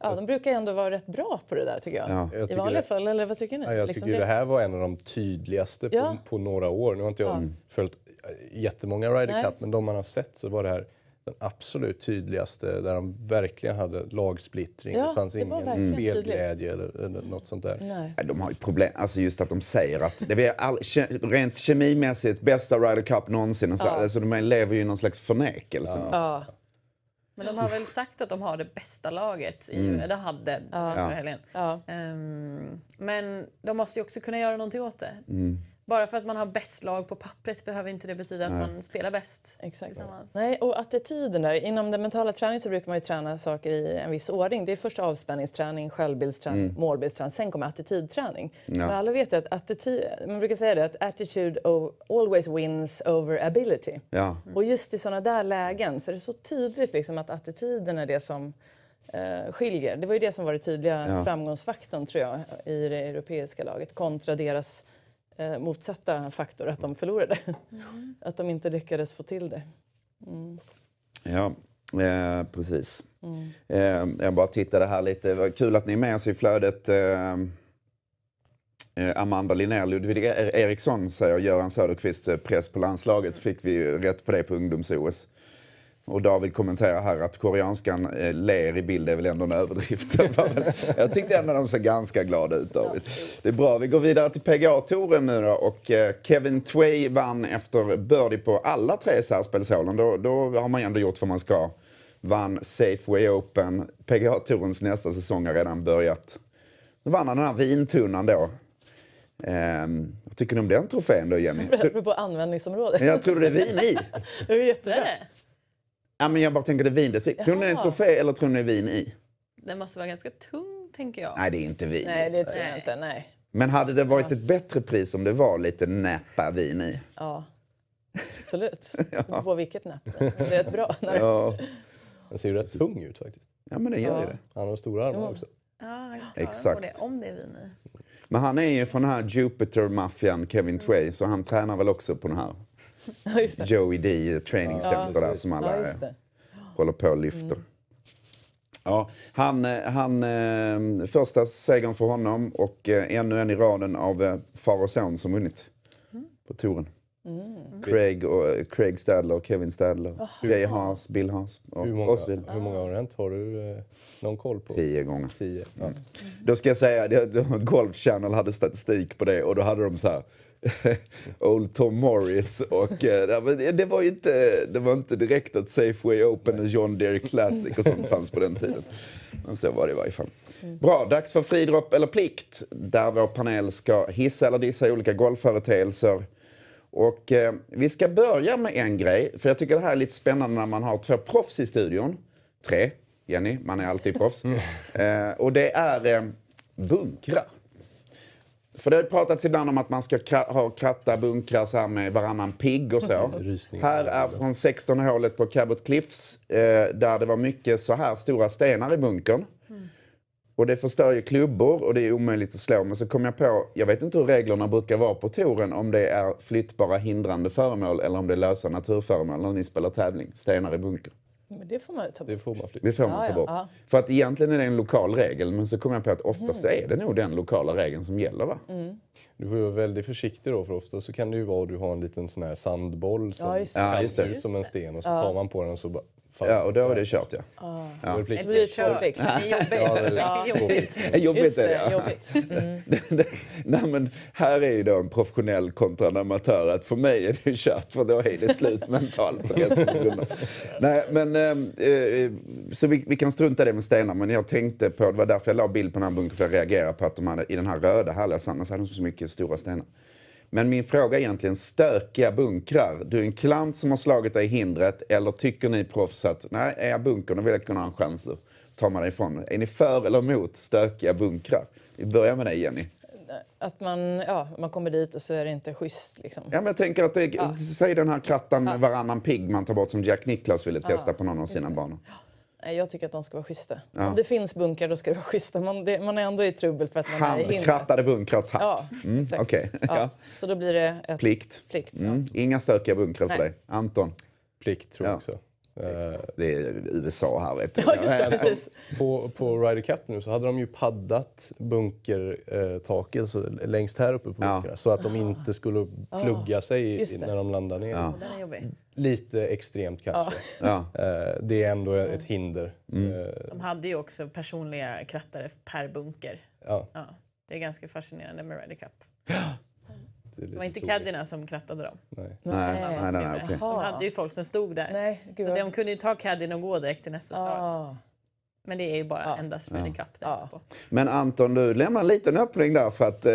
Ja, de brukar ändå vara rätt bra på det där tycker jag. Ja. jag tycker I vanliga det... fall, eller vad tycker ni? Ja, jag liksom tycker det... det här var en av de tydligaste på, på några år. Nu har inte jag mm. följt Eh, jättemånga Ryder Cup, men de man har sett så var det här den absolut tydligaste där de verkligen hade lagsplittring. Ja, det fanns det ingen spelglädje eller, eller något sånt där. Nej. De har ju problem, alltså just att de säger att det är all, ke, rent kemimässigt bästa Ryder Cup någonsin. Och så, ja. alltså, de lever ju i någon slags förnekelse. Ja. Men de har väl sagt att de har det bästa laget, i, mm. eller hade ja. helgen. Ja. Um, men de måste ju också kunna göra någonting åt det. Mm. Bara för att man har bäst lag på pappret behöver inte det betyda Nej. att man spelar bäst. Exakt. Nej, och attityden Inom den mentala träningen så brukar man ju träna saker i en viss ordning. Det är först avspänningsträning, självbildsträning, mm. målbildsträning. Sen kommer attitydträning. Ja. Men alla vet ju att attityd, man brukar säga det att attitude always wins over ability. Ja. Mm. Och just i sådana där lägen så är det så tydligt liksom att attityden är det som eh, skiljer. Det var ju det som var det tydliga ja. framgångsfaktorn tror jag i det europeiska laget kontra deras eh, motsatta faktor, att de förlorade. Mm. att de inte lyckades få till det. Mm. Ja, eh, precis. Mm. Eh, jag bara tittade här lite. Vad kul att ni är med oss i flödet. Eh, eh, Amanda Linnér, Ludvig e- Eriksson säger Göran Söderqvist eh, press på landslaget. Fick vi rätt på det på ungdoms-OS. Och David kommenterar här att koreanskan eh, ler i bild är väl ändå en överdrift. [laughs] jag tyckte ändå de ser ganska glada ut, David. Det är bra. Vi går vidare till PGA-touren nu då. Och eh, Kevin Tway vann efter birdie på alla tre särspelshålen. Då, då har man ju ändå gjort vad man ska. Vann Safeway Open. PGA-tourens nästa säsong har redan börjat. Då vann han den här vintunnan då. Um, vad tycker ni om den trofén då, Jenny? Det beror på användningsområdet. Jag tror det är vin i. [laughs] det är jättebra. Det är det. Ja, men jag bara tänker det är vin det Tror ni det är en trofé eller tror ni det är vin i? Den måste vara ganska tung, tänker jag. Nej, det är inte vin Nej, det tror jag inte. Nej. Men hade det varit ett bättre pris om det var lite näpa vin i? Ja, absolut. Det [laughs] ja. På vilket näpp? Det är ett bra näpp. [laughs] Ja. Den ser ju rätt tung ut faktiskt. Ja, men det gör ja. ju det. Han har stora armar också. Ja, Exakt. Det, om det är vin i. Men han är ju från den här Jupiter-maffian, Kevin mm. Tway, så han tränar väl också på den här [laughs] Joey D, träningscenter där som alla ja, eh, håller på och lyfter. Mm. Ja, han, eh, han, eh, första segern för honom och ännu en i raden av far och son som vunnit på touren. Mm. Craig, och, Craig Stadler, Kevin Stadler, oh. Jay Haas, Bill Haas och hur många, Osville. Hur många har hänt? Har du eh, någon koll på? Tio gånger. Tio. Ja. Mm. Då ska jag säga, Golf Channel hade statistik på det och då hade de så här [laughs] Old Tom Morris. Och, eh, det, var ju inte, det var inte direkt att Safeway Open och John Deere Classic och sånt fanns på den tiden. Men så var det i varje fall. Bra, dags för fridropp eller plikt. Där vår panel ska hissa eller dissa olika golfföreteelser. Och eh, vi ska börja med en grej, för jag tycker det här är lite spännande när man har två proffs i studion. Tre, Jenny, man är alltid proffs. Mm. Eh, och det är eh, bunkrar. För det har pratats ibland om att man ska ha kratta bunkrar så här med varannan pigg och så. [laughs] här är från 16 hålet på Cabot Cliffs eh, där det var mycket så här stora stenar i bunkern. Mm. Och det förstör ju klubbor och det är omöjligt att slå. Men så kom jag på, jag vet inte hur reglerna brukar vara på touren om det är flyttbara hindrande föremål eller om det är lösa naturföremål när ni spelar tävling. Stenar i bunkern. Men det får man ta bort. Det får man, det får man ta bort. Ja, ja. För att egentligen är det en lokal regel, men så kom jag på att oftast mm. är det nog den lokala regeln som gäller. Va? Mm. Du får vara väldigt försiktig då, för ofta så kan det ju vara att du har en liten sån här sandboll som ja, kastar ut som en sten och så tar man på den och så bara Ja, och då är det kört ja. Oh. ja. Ett blir tvåplikt. Jobbigt. Jobbigt är det, ja. Jobbigt. Mm. [laughs] Nej, men här är ju då en professionell kontra en amatör. Att för mig är det kört, för då är det slut mentalt. [laughs] Nej, men, ehm, eh, så vi, vi, kan strunta i det med stenar, men jag tänkte på, det var därför jag la bild på den här bunkern, för jag reagerade på att de hade, i den här röda härliga sanden så hade de så mycket stora stenar. Men min fråga är egentligen stökiga bunkrar. Du är en klant som har slagit dig i hindret eller tycker ni proffs att nej, är jag bunkern och vill jag kunna ha en chans så tar man dig ifrån. Är ni för eller emot stökiga bunkrar? Vi börjar med dig Jenny att man, ja, man kommer dit och så är det inte schysst. Liksom. Ja, men jag tänker att det, ja. Säg den här krattan med varannan pigg man tar bort som Jack Nicklaus ville testa ja. på någon av sina banor. Jag tycker att de ska vara schyssta. Ja. Om det finns bunkrar, då ska det vara schyssta. Man, det, man är ändå i trubbel för att man Handkrattade är i hinder. Handkrattade bunkrar, tack. Ja, mm, okay. ja. Så då blir det ett... Plikt. Plikt mm. Inga stökiga bunkrar för Nej. dig. Anton? Plikt, tror jag också. Det är USA här vet du. Ja, alltså, på, på Ryder Cup nu så hade de ju paddat bunkertaket alltså, längst här uppe på bunkrarna ja. så att de inte skulle plugga ah, sig när de landar ner. Ja. Lite extremt kanske. [laughs] Eh, det är ändå ett hinder. Mm. Eh, de hade ju också personliga krattare per bunker. Det är ganska fascinerande med Ryder Cup. [gasps] lite det var inte caddierna som krattade dem? Nej. Nej, nej, nej, eh, nej okay. De hade ju folk som stod där. Nej, Så de kunde ju ta caddien och gå direkt till nästa ah. Men det är ju bara ja. endast Ryder Cup. Ja. Ah. Men Anton, du lämnar en liten öppning där för att... Eh,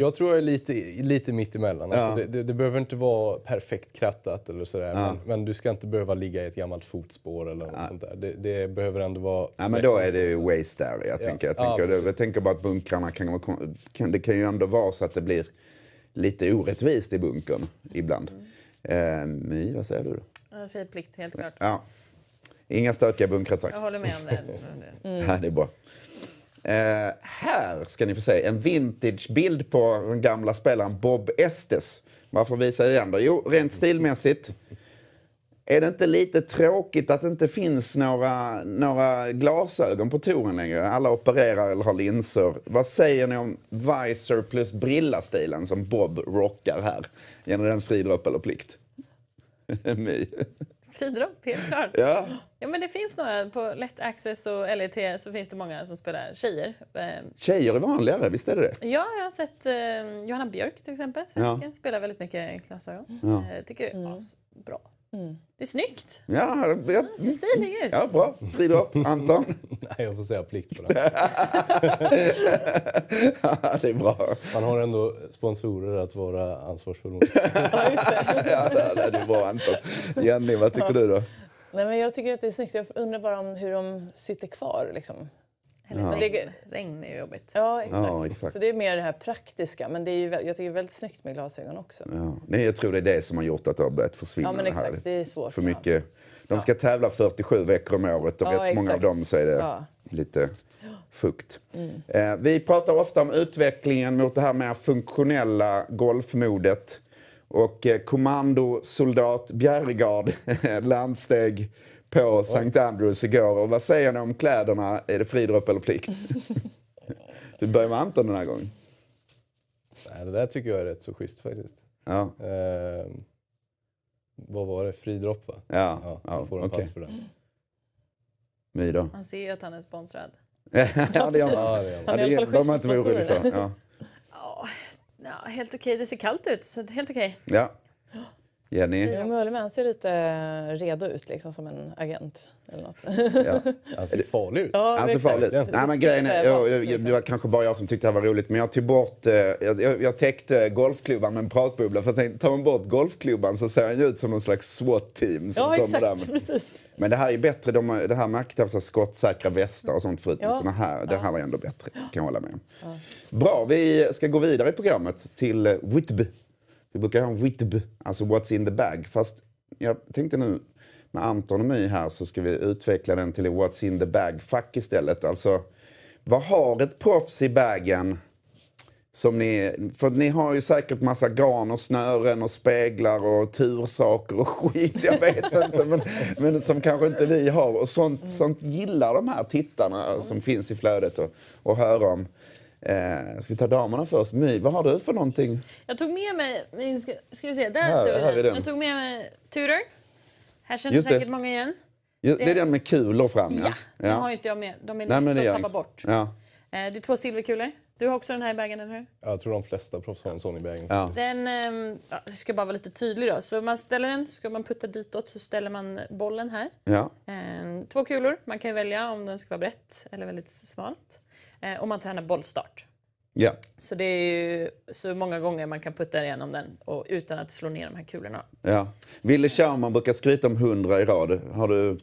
jag tror jag är lite, lite mittemellan. Alltså, ja. Alltså det, det, det, behöver inte vara perfekt krattat eller sådär. Ja. Men, men, du ska inte behöva ligga i ett gammalt fotspår eller något sånt där. Det, det behöver ändå vara... Ja, men då är det ju waste där. Jag tänker, jag tänker, jag tänker bara att bunkrarna kan, kan... Det kan ju ändå vara så att det blir lite orättvist i bunkern ibland. Mm. Eh, My, vad säger du? Ja, tjejplikt, helt klart. Ja. Inga stökiga bunkrar, tack. Jag håller med om det. Mm. [laughs] Ja, det är bra. Eh, här ska ni få se en vintagebild på den gamla spelaren Bob Estes. Varför visar jag den då? Jo, rent stilmässigt är det inte lite tråkigt att det inte finns några, några glasögon på touren längre? Alla opererar eller har linser. Vad säger ni om visor plus brillastilen som Bob rockar här? Genom den fridropp eller plikt? [laughs] My. Fridropp, helt klart. Ja. ja, men det finns några. På Lätt Access och LET så finns det många som spelar tjejer. Ehm. Tjejer är vanligare, visst är det det? Ja, jag har sett eh, Johanna Björk till exempel, svensken, ja. spelar väldigt mycket glasögon. Ja. Jag eh, tycker det är mm. bra. Mm. Det är snyggt. Ja, det ja, ser stilig ut. Ja, bra. Fridopp, Anton. [laughs] Nej, jag får säga plikt på det. [laughs] ja, det är bra. Man har ändå sponsorer att vara ansvarsfull mot. [laughs] ja, det. ja, det, är bra, Anton. Jenny, vad tycker du då? Nej, men jag tycker att det är snyggt. Jag undrar bara om hur de sitter kvar. Liksom. Eller ja. regn. regn är jobbigt. Ja exakt. ja exakt. Så det är mer det här praktiska. Men det är ju, jag tycker det är väldigt snyggt med glasögon också. Ja. Nej, jag tror det är det som har gjort att det har börjat försvinna. Ja, men exakt. Här. Det är svårt. För mycket. De ska tävla 47 veckor om året och ja, rätt exakt. många av dem så är det lite fukt. Mm. Eh, vi pratar ofta om utvecklingen mot det här mer funktionella golfmodet. Och eh, kommandosoldat Bjerregaard, [laughs] landsteg på St. Andrews igår. Och vad säger ni om kläderna? Är det fridropp eller plikt? du [laughs] typ börjar med Anton den här gången. Nej, det där tycker jag är rätt så schysst faktiskt. Ja. Eh, vad var det? Fridropp va? Ja. ja, ja får en okay. plats för den. My då? Han ser ju att han är sponsrad. [laughs] ja, det gör man. Ja, han är i alla fall schysst De är orolig för. [laughs] ja, helt okej. Okay. Det ser kallt ut, så helt okej. Okay. Ja. Jenny? Miriam Öhleman ser lite eh, redo ut, liksom som en agent eller något. Ja. Han [laughs] alltså, ser farlig ut. Ja, Han alltså, ser farlig ut. Nej, men grejen är, jag, jag, liksom. det var kanske bara jag som tyckte det här var roligt, men jag tog bort... Eh, jag, jag täckte golfklubban med en pratbubbla, för jag tar man bort golfklubban så ser han ut som någon slags SWAT-team ja, kommer där. Men, [laughs] men det här är bättre. De, det här märkte jag, skottsäkra västar och sånt förut. Ja. här, det här var ändå bättre, kan jag hålla med om. Bra, vi ska gå vidare i programmet till Whitby. Vi brukar ha en WITB, alltså What's in the bag. Fast jag tänkte nu med Anton och My här så ska vi utveckla den till What's in the bag fuck istället. Alltså, vad har ett proffs i bagen? Som ni, för ni har ju säkert massa garn och snören och speglar och tursaker och [laughs] skit, jag vet inte, men, men som kanske inte vi har. Och sånt, sånt gillar de här tittarna som finns i flödet och, och hör om. Eh, ska vi ta damerna först? My, vad har du för någonting? Jag tog med mig, ska, ska vi se, där här, står här den. Jag tog med mig Tudor. Här känner säkert det. många igen. Just, det är eh, den med kulor fram ja. Ja, den ja. har inte jag med. De är Nej, men det att tappa bort. Ja. Eh, det är två silverkulor. Du har också den här i bagen, eller hur? Jag tror de flesta proffs har en sån i bagen. Ja. Den, eh, ska bara vara lite tydlig då. Så man ställer den, ska man putta ditåt så ställer man bollen här. Ja. Eh, två kulor, man kan välja om den ska vara brett eller väldigt smalt. Eh, och man tränar bollstart. Ja. Så det är ju så många gånger man kan putta igenom den och utan att slå ner de här kulorna. Ja. Wille Schauman brukar skryta om hundra i rad. Har du...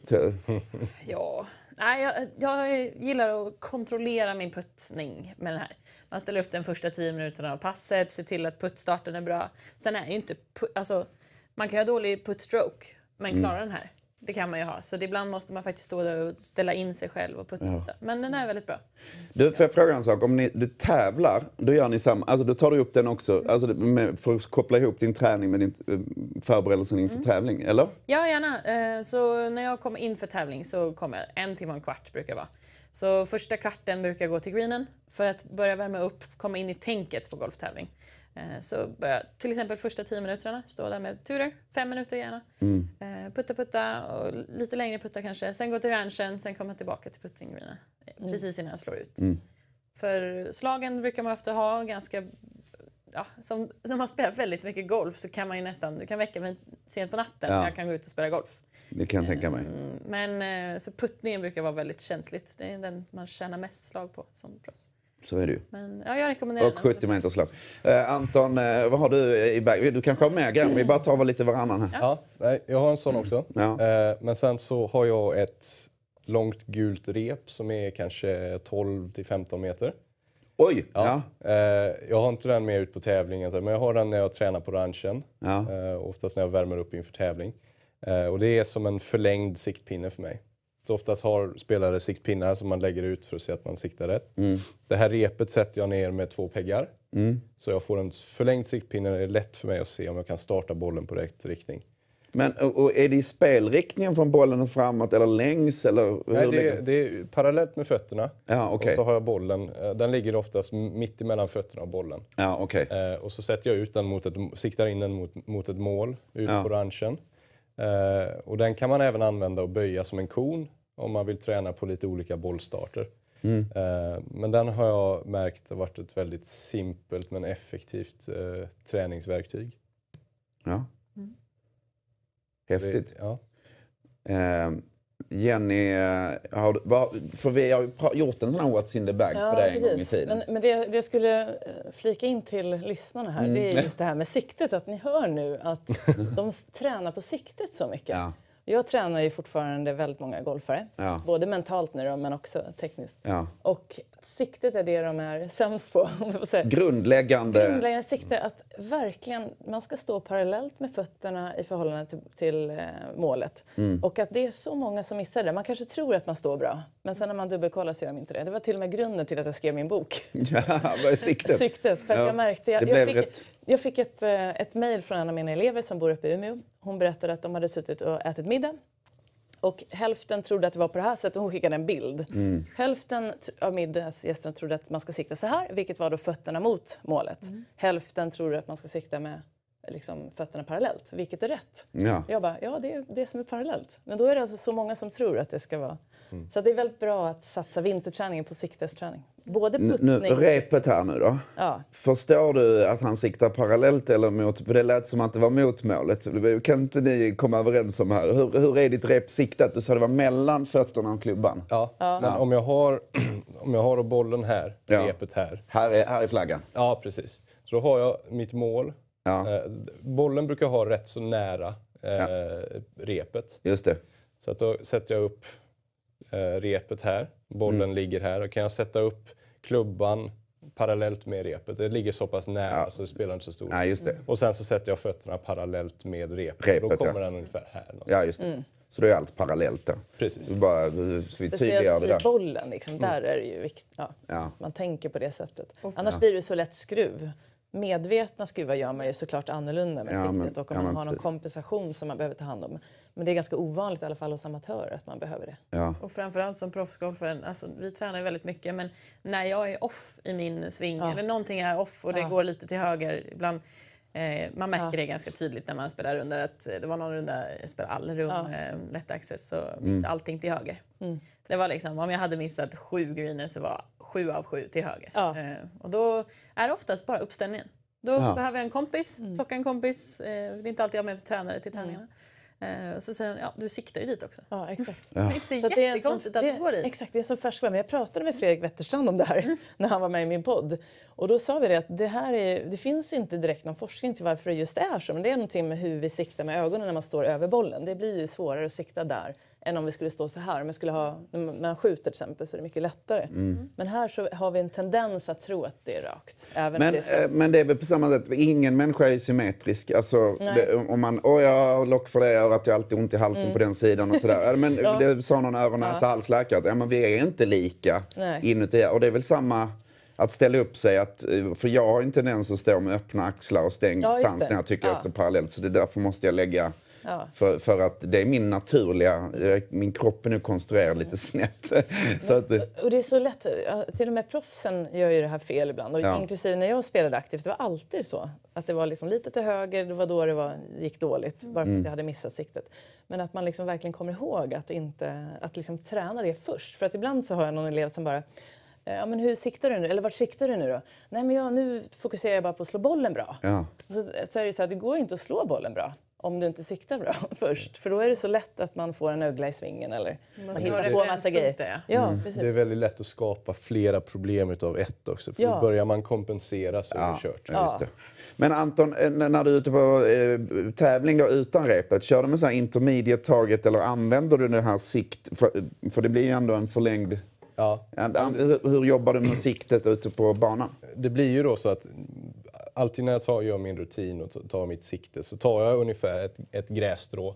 [laughs] ja. Nej, jag, jag, gillar att kontrollera min puttning med den här. Man ställer upp den första tio minuterna av passet, ser till att puttstarten är bra. Sen är ju inte... Alltså, man kan ha dålig puttstroke, men mm. klara mm. den här det kan man ju ha. Så ibland måste man faktiskt stå där och ställa in sig själv och putta. Ja. Men den är väldigt bra. Du, får jag fråga en sak? Om ni, du tävlar, då gör ni samma. Alltså, då tar du upp den också alltså, med, för att koppla ihop din träning med din eh, förberedelsen inför mm. tävling, eller? Ja, gärna. Eh, så när jag kommer in för tävling så kommer jag. en timme och en kvart brukar vara. Så första kvarten brukar jag gå till greenen för att börja värma upp, komma in i tänket på golftävling. Eh, så börja till exempel första tio minuterna, stå där med turer, fem minuter gärna. Mm. Eh, putta, putta och lite längre putta kanske. Sen gå till ranchen, sen komma tillbaka till puttinggrinen eh, mm. precis innan jag slår ut. Mm. För slagen brukar man ofta ha ganska... Ja, som, när man spelar väldigt mycket golf så kan man ju nästan... Du kan väcka mig sent på natten ja. jag kan gå ut och spela golf. Det kan jag tänka mig. Men så puttningen brukar vara väldigt känsligt. Det är den man tjänar mest slag på som proffs. Så är det ju. Men, ja, jag rekommenderar Och 70 meter slapp. Eh, Anton, eh, vad har du i bag? Du kanske har mer grejer? Vi bara tar väl lite varannan här. Ja, nej, jag har en sån också. Ja. Eh, men sen så har jag ett långt gult rep som är kanske 12 till 15 meter. Oj! Ja. Eh, jag har inte den med ut på tävlingen, men jag har den när jag tränar på ranchen. Ja. Eh, oftast när jag värmer upp inför tävling. Eh, och det är som en förlängd siktpinne för mig. Oftast har spelare siktpinnar som man lägger ut för att se att man siktar rätt. Mm. Det här repet sätter jag ner med två peggar. Mm. Så jag får en förlängd siktpinne. Det är lätt för mig att se om jag kan starta bollen på rätt riktning. Men och är det i spelriktningen från bollen och framåt eller längs? Eller Nej, det är, det, är parallellt med fötterna. Ja, okay. Och så har jag bollen. Eh, den ligger oftast mitt emellan fötterna och bollen. Ja, okay. Eh, och så sätter jag ut den mot ett, siktar in den mot, mot ett mål ute ja. på ranchen. Eh, och den kan man även använda och böja som en kon om man vill träna på lite olika bollstarter. Mm. Eh, men den har jag märkt har varit ett väldigt simpelt men effektivt eh, träningsverktyg. Ja. Mm. Häftigt. Det, ja. Eh, Jenny, har, för vi har gjort en sån här What's in the bag ja, på dig en gång i tiden. Men, men det, det, jag skulle flika in till lyssnarna här, mm. det är just det här med siktet. Att ni hör nu att [laughs] de tränar på siktet så mycket. Ja. Jag tränar ju fortfarande väldigt många golfare. Ja. Både mentalt nu då, men också tekniskt. Ja. Och siktet är det de är sämst på. [laughs] Grundläggande. Grundläggande sikte, mm. att verkligen, man ska stå parallellt med fötterna i förhållande till, till eh, målet. Mm. Och att det är så många som missar det. Man kanske tror att man står bra, men sen när man dubbelkollar så gör de inte det. Det var till och med grunden till att jag skrev min bok. [laughs] vad är siktet? siktet, för ja. jag märkte... Jag, jag fick, jag fick ett, eh, ett mejl från en av mina elever som bor uppe i Umeå. Hon berättade att de hade suttit och ätit middag och hälften trodde att det var på det här sättet. Hon skickade en bild. Mm. Hälften av middagsgästerna trodde att man ska sikta så här, vilket var då fötterna mot målet. Mm. Hälften trodde att man ska sikta med liksom, fötterna parallellt, vilket är rätt. Ja. Jag bara, ja det är det som är parallellt. Men då är det alltså så många som tror att det ska vara Mm. Så det är väldigt bra att satsa vinterträningen på siktesträning. Både puttning... Nu, repet här nu då. Ja. Förstår du att han siktar parallellt eller mot... För det lät som att det var mot målet. Kan inte ni komma överens om här? Hur, hur är ditt rep siktat? Du sa det var mellan fötterna och klubban. Ja, ja. men om jag har, [clears throat] om jag har bollen här, ja. repet här. Här är, här är flaggan? Ja, precis. Så då har jag mitt mål. Ja. Eh, bollen brukar jag ha rätt så nära eh, repet. Just det. Så att då sätter jag upp Eh, repet här. Bollen mm. ligger här. Då kan jag sätta upp klubban parallellt med repet. Det ligger så pass nära ja. så det spelar inte så stor roll. Ja, och sen så sätter jag fötterna parallellt med repet. repet då kommer ja. den ungefär här. Ja, just mm. Så då är allt parallellt där. Precis. Bara, vi Speciellt vid bollen, liksom. Mm. där mm. är det ju viktigt. Ja. Man tänker på det sättet. Annars blir det så lätt skruv. Medvetna skruvar gör man ju såklart annorlunda med siktet men, och om man har precis. någon kompensation som man behöver ta hand om. Men det är ganska ovanligt i alla fall hos amatörer att man behöver det. Ja. Och framförallt som proffsgolfare, alltså, vi tränar väldigt mycket men när jag är off i min sving ja. eller någonting är off och det ja. går lite till höger ibland eh, man märker det ganska tydligt när man spelar rundor att det var någon runda, jag spelade allrum, ja. eh, lätt access, så mm. allting till höger. Mm. Det var liksom, om jag hade missat sju greener så var sju av sju till höger. Ja. Eh, och då är det oftast bara uppställningen. Då ja. behöver jag en kompis, mm. plocka en kompis. Eh, det är inte alltid jag med tränare till tävlingarna. Mm. Eh, så säger han, ja du siktar ju dit också. Ja, exakt. Ja. Det är så jättekonstigt det är att du går dit. Exakt, det är så färskvara. Men jag pratade med Fredrik Wetterstrand om det här mm. [laughs] när han var med i min podd. Och då sa vi det att det här är, det finns inte direkt någon forskning till varför det just är så. Men det är någonting med hur vi siktar med ögonen när man står över bollen. Det blir ju svårare att sikta där än om vi skulle stå så här. Om jag skulle ha, när man skjuter till exempel så är det mycket lättare. Mm. Men här så har vi en tendens att tro att det är rakt. Även men, det är eh, men det är väl på samma sätt, ingen människa är symmetrisk. Alltså, det, om man, åh jag har lock för det örat, jag har alltid ont i halsen mm. på den sidan och sådär. Men [laughs] ja. det sa någon öron näsa hals att ja, men vi är inte lika Nej. inuti. Och det är väl samma att ställa upp sig. Att, eh, för jag har en tendens att stå med öppna axlar och stängd ja, stans när jag tycker ja. jag står parallellt. Så det därför måste jag lägga Ja. För, för att det är min naturliga... Min kropp är nu konstruerad lite snett. [laughs] så att, och det är så lätt. Till och med proffsen gör ju det här fel ibland. Och ja. Inklusive när jag spelade aktivt. Det var alltid så. Att det var liksom lite till höger, det var då det var, gick dåligt. Bara för att mm. jag hade missat siktet. Men att man liksom verkligen kommer ihåg att, inte, att liksom träna det först. För att ibland så har jag någon elev som bara eh, Ja, men hur siktar du nu? Eller vart siktar du nu då? Nej, men jag, nu fokuserar jag bara på att slå bollen bra. Ja. Så, så är det så här, det går inte att slå bollen bra om du inte siktar bra [laughs] först. För då är det så lätt att man får en ögla i svingen eller man, hittar på en massa grejer. Det. Ja, mm. Det är väldigt lätt att skapa flera problem utav ett också. För ja. då börjar man kompensera så är det kört. Ja. Men Anton, eh, när du är ute på eh, tävling då, utan repet, kör du med så här intermediate target eller använder du den här sikt... För, för det blir ju ändå en förlängd Ja. Hur, hur, jobbar du med siktet ute på banan? Det blir ju då så att alltid när jag tar, gör min rutin och tar mitt sikte så tar jag ungefär ett, ett grässtrå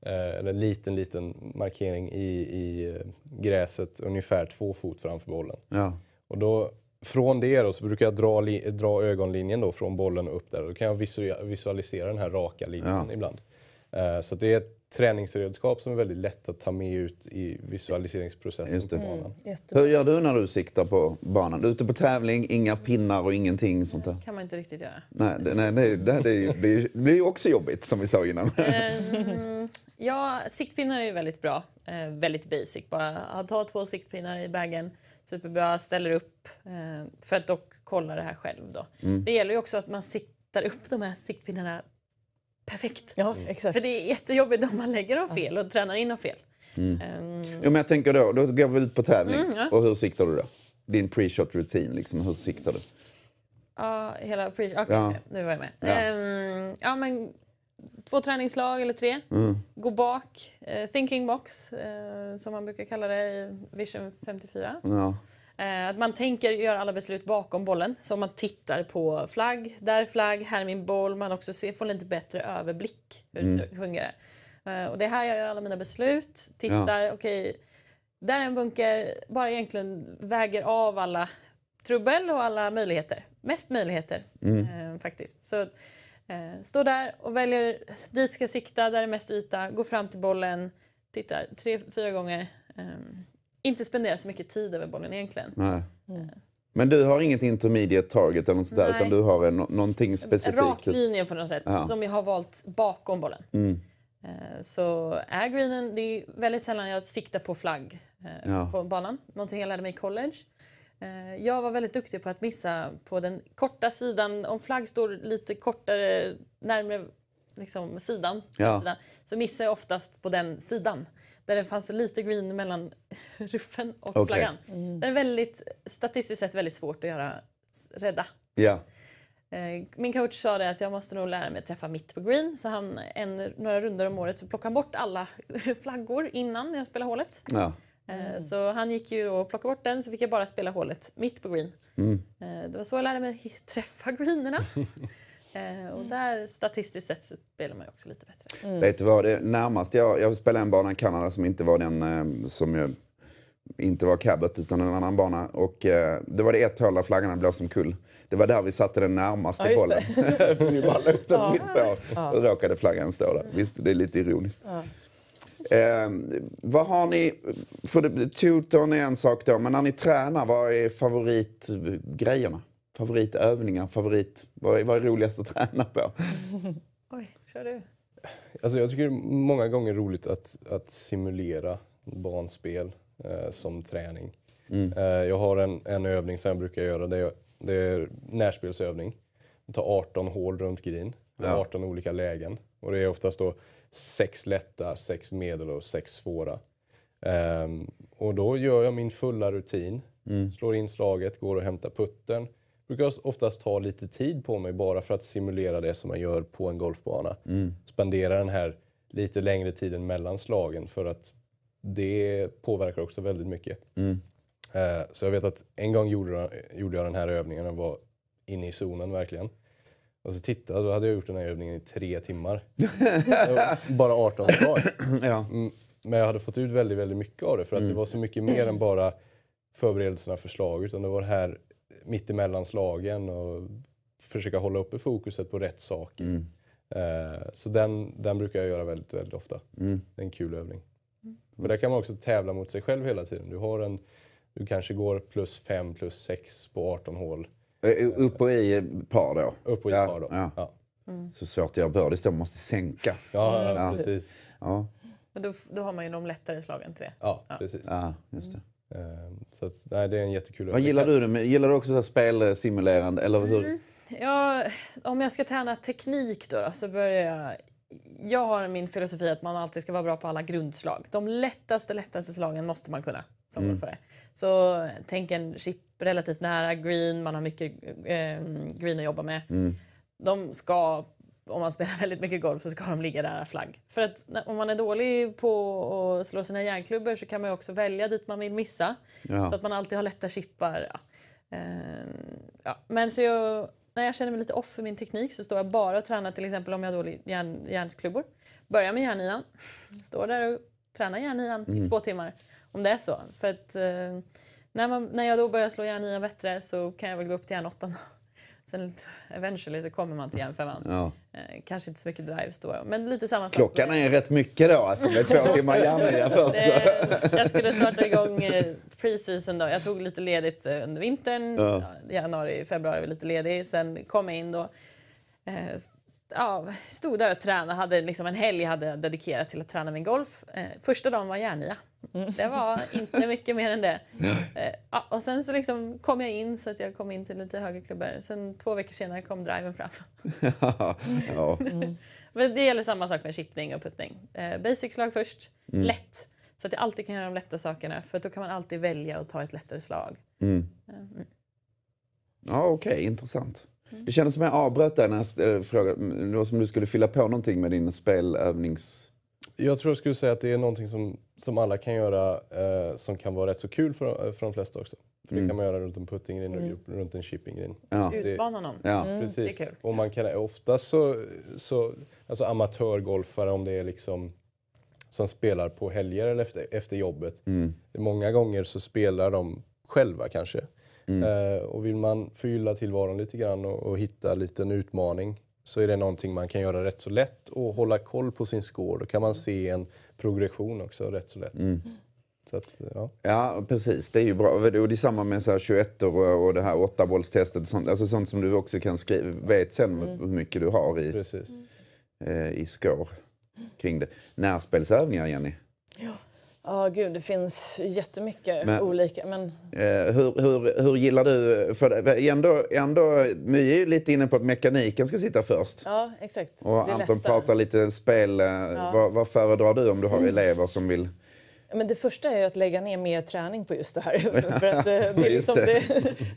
eh, eller en liten, liten markering i, i eh, gräset ungefär två fot framför bollen. Ja. Och då, från det då, så brukar jag dra, dra ögonlinjen då från bollen upp där. Då kan jag visualisera den här raka linjen ja. ibland. Eh, så det är ett träningsredskap som är väldigt lätt att ta med ut i visualiseringsprocessen på banan. Mm, Hur gör du när du siktar på banan? Ute på tävling, inga pinnar och ingenting sånt där? Det kan man inte riktigt göra. Nej, det, nej, det, det, det, blir ju också jobbigt som vi sa innan. Mm, ja, siktpinnar är ju väldigt bra. Eh, väldigt basic bara. Ta två siktpinnar i bagen. Superbra, ställer upp eh, för att dock kolla det här själv då. Mm. Det gäller ju också att man siktar upp de här siktpinnarna perfekt. Ja, mm. exakt. För det är jättejobbigt om man lägger dem fel och tränar in dem fel. Mm. Um... Jo, men jag tänker då, då går vi ut på tävling. Mm, ja. Och hur siktar du då? Din pre-shot-rutin, liksom, hur siktar du? Ja, hela pre shot Okej, okay, ja. nu var jag med. Ja. Um, ja. men, två träningslag eller tre. Mm. Gå bak. Uh, thinking box, uh, som man brukar kalla det i Vision 54. Ja. Eh, att man tänker göra alla beslut bakom bollen. Så man tittar på flagg, där flagg, här är min boll. Man också ser, får lite bättre överblick hur mm. det fungerar. Eh, och det är här jag gör alla mina beslut. Tittar, ja. okej, okay, där är en bunker. Bara egentligen väger av alla trubbel och alla möjligheter. Mest möjligheter mm. Eh, faktiskt. Så, Står där och väljer dit ska jag sikta, där är mest yta, går fram till bollen, tittar tre, fyra gånger. Ehm, inte spenderar så mycket tid över bollen egentligen. Nej. Mm. Men du har inget intermediate target eller något sådär, Nej. utan du har en, någonting specifikt? Rak linje på något sätt, ja. som jag har valt bakom bollen. Mm. Eh, så är greenen, det är väldigt sällan jag siktar på flagg eh, ja. på banan. Någonting jag lärde mig i college. Jag var väldigt duktig på att missa på den korta sidan. Om flagg står lite kortare, närmare liksom, sidan, ja. sidan så missar jag oftast på den sidan där det fanns lite green mellan [laughs] ruffen och okay. flaggan. Mm. Det är väldigt, statistiskt sett väldigt svårt att göra rädda. Yeah. Min coach sa det att jag måste nog lära mig att träffa mitt på green. Så han, en, några runder om året så plockade han bort alla [laughs] flaggor innan jag spelade hålet. Ja. Eh, mm. Så han gick ju och plockade bort den så fick jag bara spela hålet mitt på green. Mm. Eh, det var så jag lärde mig träffa greenerna. [laughs] Eh, och mm. där statistiskt sett så spelar man ju också lite bättre. Mm. Vet du vad, det närmast jag, jag spelade en bana i Kanada som inte var den eh, som jag, inte var Cabot utan en annan bana. Och eh, det var det ett hål där flaggarna blåste omkull. Det var där vi satte den närmaste ja, bollen. [laughs] vi bara la den ja. mitt på ja. råkade flaggan stå där. Visst, det är lite ironiskt. Ja. Eh, vad har ni... För Toton är en sak då, men när ni tränar, vad är favoritgrejerna? favoritövningar? Favorit, vad, är, vad är roligast att träna på? [laughs] Oj, kör du. Alltså jag tycker det är många gånger roligt att, att simulera banspel eh, som träning. Mm. Eh, jag har en, en övning som jag brukar göra. Det är, det är närspelsövning. tar 18 hål runt green. Ja. 18 olika lägen. Och det är oftast då sex lätta, sex medel och sex svåra. Um, och då gör jag min fulla rutin. Mm. Slår in slaget, går och hämtar putten, brukar jag oftast ta lite tid på mig bara för att simulera det som man gör på en golfbana. Mm. Spendera den här lite längre tiden mellan slagen för att det påverkar också väldigt mycket. Mm. Eh, så jag vet att en gång gjorde jag den här övningen och var inne i zonen verkligen. Och så tittade då hade jag gjort den här övningen i tre timmar. [laughs] bara 18 slag. Ja. Mm, men jag hade fått ut väldigt, väldigt mycket av det för att mm. det var så mycket mer än bara förberedelserna för slag utan det var det här slagen och försöka hålla uppe fokuset på rätt saker. Mm. Eh, så den, den brukar jag göra väldigt, väldigt ofta. Mm. Det är en kul övning. Mm. För där kan man också tävla mot sig själv hela tiden. Du, har en, du kanske går plus 5, plus 6 på 18 hål. Eh, eh, upp och i par då? Upp och i ja, par då. Ja. Ja. Mm. Så svårt att göra birdies då, man måste sänka. Ja, ja precis. Ja. Men då, då har man ju de lättare slagen till det. Ja, precis. Ja, just det. Ehm, så att, nej, det är en jättekul Vad gillar du Gillar du också så spelsimulerande? Eller hur? Mm. Ja, om jag ska träna teknik då, då, så börjar jag... Jag har min filosofi att man alltid ska vara bra på alla grundslag. De lättaste, lättaste slagen måste man kunna som mm. golfare. Så tänk en chip relativt nära green, man har mycket eh, green att jobba med. Mm. De ska om man spelar [laughs] väldigt mycket golf så ska de ligga nära flagg. För att om man är dålig på att slå sina järnklubbor så kan man också välja dit man vill missa. Ja. Så att man alltid har lätta chippar. Ja. Ehm, ja. Men så jag, när jag känner mig lite off för min teknik så står jag bara och tränar till exempel om jag har dåliga järn, järnklubbor. Börjar med järnian, står där och tränar järnian mm. i två timmar. Om det är så. För att eh, när, man, när jag då börjar slå järnian bättre så kan jag väl gå upp till järnåttan Sen eventually så kommer man till järnfemman. Ja. Eh, kanske inte så mycket drives då. Men lite samma sak. Klockan är rätt mycket då alltså. Med två timmar järnliga först. Eh, jag skulle starta igång eh, pre-season då. Jag tog lite ledigt under vintern. Ja. Januari, februari var lite ledig. Sen kom jag in då ja, stod där och tränade, hade liksom en helg hade jag dedikerat till att träna min golf. Eh, första dagen var järnia. Mm. Det var inte mycket mer än det. Eh, ja, och sen så liksom kom jag in så att jag kom in till lite högre klubbor. Sen två veckor senare kom driven fram. [laughs] ja. mm. Men det gäller samma sak med chippning och puttning. Eh, Basic-slag först, mm. lätt. Så att jag alltid kan göra de lätta sakerna för då kan man alltid välja att ta ett lättare slag. Mm. mm. Ja, okej, okay, intressant. Mm. Det kändes som jag avbröt dig när jag eh, frågade. Det var som du skulle fylla på någonting med din spelövnings... Jag tror jag skulle säga att det är någonting som, som alla kan göra eh, som kan vara rätt så kul för, eh, för de flesta också. För mm. det kan man göra runt en puttinggrin och mm. runt en chippinggrin. Ja. Utmana någon. Ja. Mm. Precis. Det är kul. Och man kan oftast så, så alltså amatörgolfare om det är liksom som spelar på helger eller efter, efter jobbet. Mm. Många gånger så spelar de själva kanske. Mm. Eh, och vill man förgylla tillvaron lite grann och, och hitta en liten utmaning så är det någonting man kan göra rätt så lätt och hålla koll på sin score. Då kan man se en progression också rätt så lätt. Mm. Så att, ja. ja. precis. Det är ju bra. Och det är samma med så 21 och, och det här 8-bollstestet. Sånt, alltså sånt som du också kan skriva, vet sen mm. hur mycket du har i, mm. eh, i score kring det. Närspelsövningar, Jenny? Ja. Ja, oh, gud, det finns jättemycket men, olika. Men... Eh, hur, hur, hur gillar du... För ändå, ändå, My är ju lite inne på att mekaniken ska sitta först. Ja, exakt. Och Anton lättare. pratar lite spel. Eh, ja. Vad, vad föredrar du om du har elever som vill... Men det första är ju att lägga ner mer träning på just det här. [laughs] för att det, eh, det, är liksom det.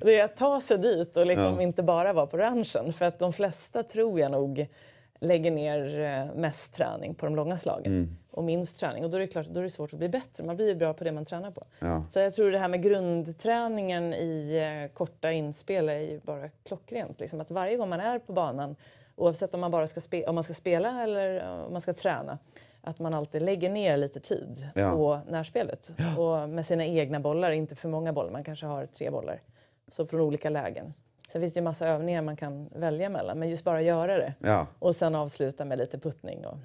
det, är att ta sig dit och liksom ja. inte bara vara på ranchen. För att de flesta tror jag nog lägger ner eh, mest träning på de långa slagen. Mm och minst träning. Och då är det klart då är det svårt att bli bättre. Man blir ju bra på det man tränar på. Ja. Så jag tror det här med grundträningen i eh, korta inspel är ju bara klockrent. Liksom att varje gång man är på banan, oavsett om man, bara ska, spe om man ska spela eller eh, om man ska träna, att man alltid lägger ner lite tid ja. på närspelet. Ja. Och med sina egna bollar, inte för många bollar. Man kanske har tre bollar. Så från olika lägen. Sen finns det ju massa övningar man kan välja mellan, men just bara göra det. Ja. Och sen avsluta med lite puttning och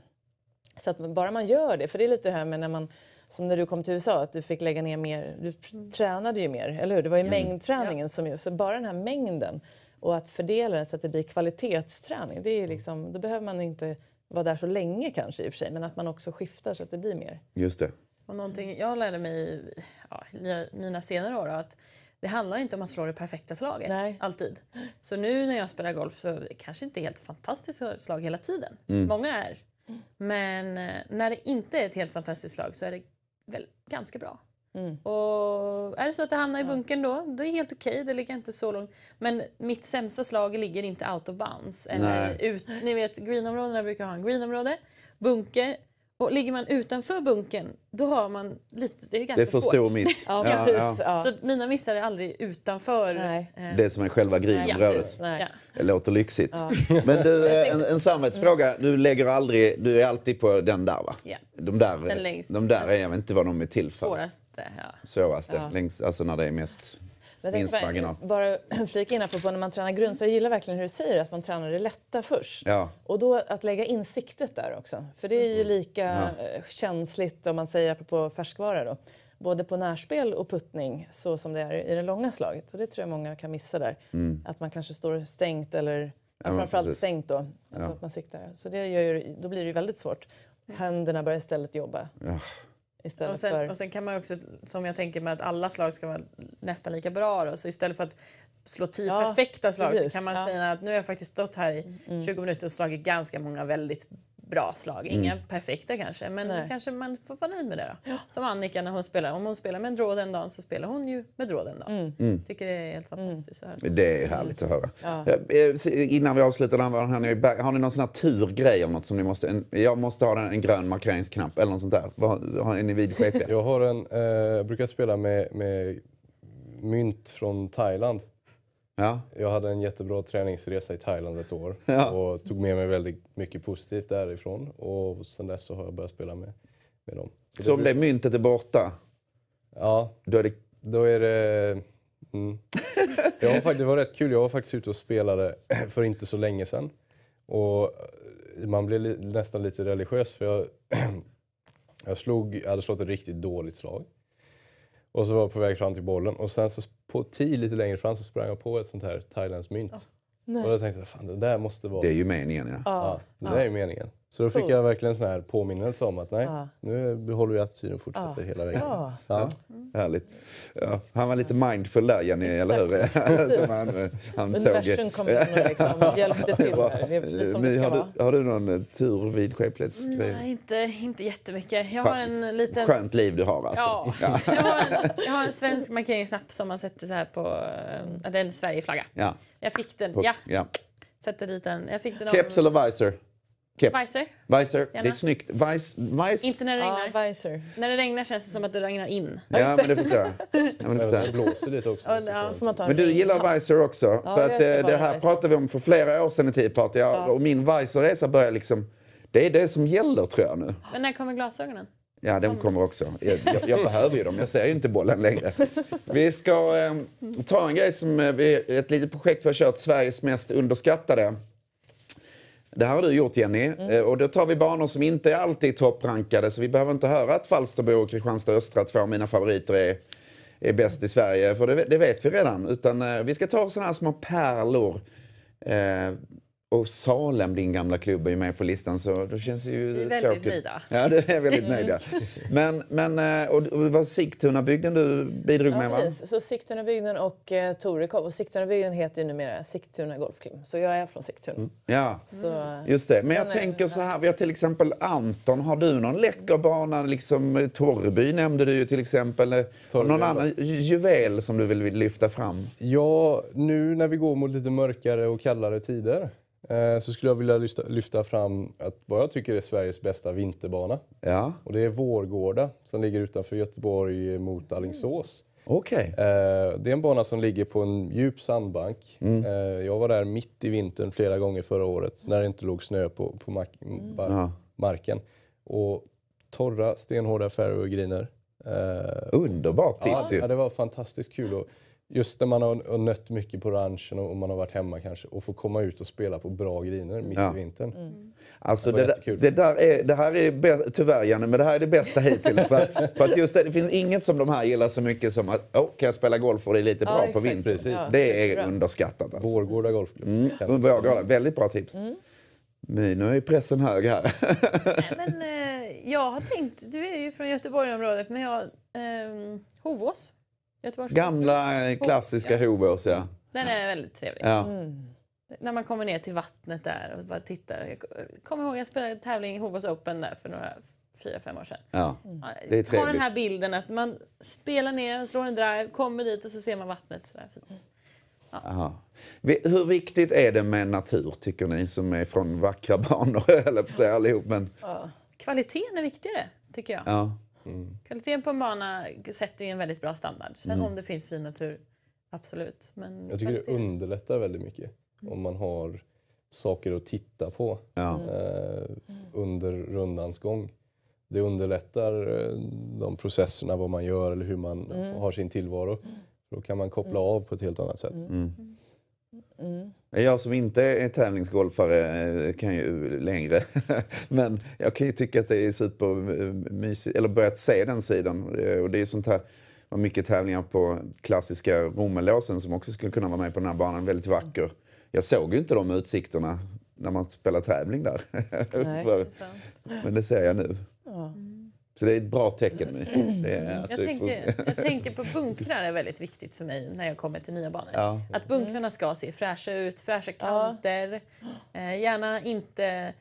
så att bara man gör det, för det är lite det här med när man som när du kom till USA, att du fick lägga ner mer, du mm. tränade ju mer, eller hur? Det var ju mm. mängdträningen ja. som ju, så bara den här mängden och att fördela den så att det blir kvalitetsträning, det är mm. liksom, då behöver man inte vara där så länge kanske i och för sig, men att man också skiftar så att det blir mer. Just det. Och någonting jag lärde mig ja, i mina senare år att det handlar inte om att slå det perfekta slaget Nej. alltid. Så nu när jag spelar golf så kanske inte helt fantastiskt slag hela tiden. Mm. Många är Mm. Men eh, när det inte är ett helt fantastiskt lag så är det väl ganska bra. Mm. Och är det så att det hamnar i bunkern då, då är det helt okej. Okay. Det ligger inte så långt. Men mitt sämsta slag ligger inte out of bounds. Eller ut, ni vet, greenområdena brukar ha en greenområde, bunker, och ligger man utanför bunkern då har man lite, det är ganska Det är för svårt. stor miss. [laughs] ja, precis, ja. Så mina missar är aldrig utanför. Nej. Eh, det som är själva greenrörelsen. Ja, det låter lyxigt. [laughs] Men du, eh, en, en samvetsfråga. Du lägger aldrig, du är alltid på den där va? Ja. De där, den eh, längst, de där är, jag vet inte vad de är till för. Svåraste. Ja. Svåraste, längst, alltså när det är mest bara, [clears throat] flika in på när man tränar grund. Så jag gillar verkligen hur du säger att man tränar det lätta först. Ja. Och då att lägga in siktet där också. För det är ju mm. lika ja. känsligt om man säger apropå färskvara då. Både på närspel och puttning så som det är i det långa slaget. Och det tror jag många kan missa där. Mm. Att man kanske står stängt eller Ja, framförallt precis. sänkt då. Alltså ja. att man siktar. Så det gör ju, då blir det ju väldigt svårt. Mm. Händerna börjar istället jobba. Ja. Istället och sen, för... och sen kan man ju också, som jag tänker med att alla slag ska vara nästan lika bra då, så istället för att slå tio ja, perfekta slag precis, så kan man ja. känna att nu har jag faktiskt stått här i 20 mm. minuter och slagit ganska många väldigt bra slag. Mm. Inga mm. perfekta kanske, men Nej. kanske man får vara nöjd med det då. Ja. Som Annika när hon spelar. Om hon spelar med en den dagen så spelar hon ju med drå den dagen. Mm. mm. Tycker det är helt mm. fantastiskt mm. Det är härligt att höra. Ja. Eh, innan vi avslutar den här, har ni någon sån här turgrej eller något som ni måste... En, jag måste ha en, en grön markeringsknapp eller något sånt där. Har, har ni vidskepliga? jag har en... Eh, jag brukar spela med, med mynt från Thailand. Ja. Jag hade en jättebra träningsresa i Thailand ett år ja. och tog med mig väldigt mycket positivt därifrån. Och sen dess så har jag börjat spela med, med dem. Så, så det om blir... det myntet är borta? Ja. Då är det... Då är det... Mm. [laughs] jag har faktiskt, det var rätt kul. Jag var faktiskt ute och spelade [clears throat] för inte så länge sedan. Och man blev li, nästan lite religiös för jag, [clears throat] jag, slog, jag hade slått ett riktigt dåligt slag. Och så var jag på väg fram till bollen och sen så på tio lite längre fram så sprang jag på ett sånt här thailändsk mynt. Oh. Och jag tänkte jag, fan det där måste vara... Det är ju meningen ja. ja det där är meningen. Så då fick jag verkligen sån här påminnelse om att nej, ah. nu behåller vi attityden och fortsätter ah. hela vägen. Ah. Ja. Härligt. Ja, han var lite mindful där, Jenny, Exakt. eller hur? [laughs] Som han, han Universum kom in och liksom hjälpte [laughs] till. Här. Det som det ska har, Du, har du någon eh, tur vid skepplätts... Nej, inte, inte jättemycket. Jag har en liten... Skönt liv du har alltså. Ja. ja. Jag, har en, jag, har en, svensk markeringsknapp som man sätter så här på... Eh, det är en Sverigeflagga. Ja. Jag fick den, ja. ja. Sätter dit den. Jag fick den Keps eller visor? Keps. Visor. Visor. Gärna. Det är snyggt. Vice, vice. Inte när det regnar. Ah, visor. När det regnar känns det som att det regnar in. Ja, men det får jag. Ja, men det, får det blåser lite också. Oh, ja, får man ta men du gillar ja. visor också. Ja, för att, eh, det här visor. pratade vi om för flera år sedan i Tioparty. Ja. Och min visorresa börjar liksom... Det är det som gäller tror jag nu. Men när kommer glasögonen? Ja, de kommer också. Jag, jag, jag, behöver ju dem. Jag ser ju inte bollen längre. Vi ska eh, ta en grej som... Eh, ett litet projekt vi har kört, Sveriges mest underskattade. Det här har du gjort Jenny. Mm. Eh, och då tar vi banor som inte alltid är topprankade. Så vi behöver inte höra att Falsterbo och Kristianstad Östra, två av mina favoriter, är, är bäst i Sverige. För det, det vet vi redan. Utan eh, vi ska ta sådana här små pärlor. Eh, och Salem, din gamla klubb, är med på listan så då känns det ju Vi är väldigt nöjda. Ja, du är väldigt [laughs] nöjda. men, men eh, och det var Sigtunabygden du bidrog ja, med va? Precis. så Sigtunabygden och eh, Torekov. Och Sigtunabygden heter ju numera Sigtuna Golfklubb, så jag är från Sigtuna. Mm. Ja, så, mm. just det. Men jag tänker är... så eh, här, vi har till exempel Anton, har du någon läcker bana? Liksom, Torrby nämnde du ju till exempel. Eh, Torrby, någon annan juvel som du vill lyfta fram? Ja, nu när vi går mot lite mörkare och kallare tider Eh, så skulle jag vilja lyfta, fram att vad jag tycker är Sveriges bästa vinterbana. Ja. Och det är Vårgårda som ligger utanför Göteborg mot Allingsås. Okay. Eh, det är en bana som ligger på en djup sandbank. Mm. Eh, jag var där mitt i vintern flera gånger förra året när det inte låg snö på, på mark mm. marken. Och torra, stenhårda och greener Underbart tips ja, ja, det var fantastiskt kul. Och just när man har nött mycket på ranchen och man har varit hemma kanske och får komma ut och spela på bra griner mitt ja. i vintern. Mm. Alltså det, det, det, där är, det här är be, tyvärr Janne, men det här är det bästa hittills. för, [laughs] för att just det, det, finns inget som de här gillar så mycket som att oh, kan jag spela golf och det är lite ja, bra exakt. på vintern. Ja, det är bra. underskattat. Alltså. Vårgårda golfklubb. Mm. Vårgårda, väldigt bra tips. Mm. Nej, nu är pressen hög här. men, eh, jag har tänkt, du är ju från Göteborgsområdet, men jag, eh, Hovås Gamla eh, klassiska Hovås, ja. Den är väldigt trevlig. Ja. Mm. När man kommer ner till vattnet där och bara tittar. Jag kommer ihåg jag spelade tävling i Hovås Open där för några fyra, fem år sedan. Ja, mm. det är trevligt. Ha den här bilden att man spelar ner, slår en drive, kommer dit och så ser man vattnet. Sådär fint. Ja. Aha. Hur viktigt är det med natur, tycker ni som är från vackra [laughs] banor, höll jag på allihop? Men... Ja. Kvaliteten är viktigare, tycker jag. Ja. Mm. Kvaliteten på en bana sätter ju en väldigt bra standard. Sen mm. om det finns fin natur, absolut. Men jag tycker kvaliteten... det underlättar väldigt mycket mm. om man har saker att titta på ja. eh, mm. under rundans gång. Det underlättar eh, de processerna, vad man gör eller hur man mm. har sin tillvaro. Mm. Då kan man koppla av på ett helt annat sätt. Mm. Jag som inte är tävlingsgolfare eh, kan ju längre. [laughs] Men jag kan ju tycka att det är supermysigt, eller börjat se den sidan. Eh, och det är ju sånt här, var mycket tävlingar på klassiska Romelåsen som också skulle kunna vara med på den här banan. Väldigt vacker. Jag såg ju inte de utsikterna när man spelade tävling där. [laughs] Nej, Men det ser jag nu. Ja. Så det är ett bra tecken. jag, tänker, jag tänker på bunkrar är väldigt viktigt för mig när jag kommer till nya banor. Ja. Att bunkrarna ska se fräscha ut, fräscha kanter. Eh, gärna inte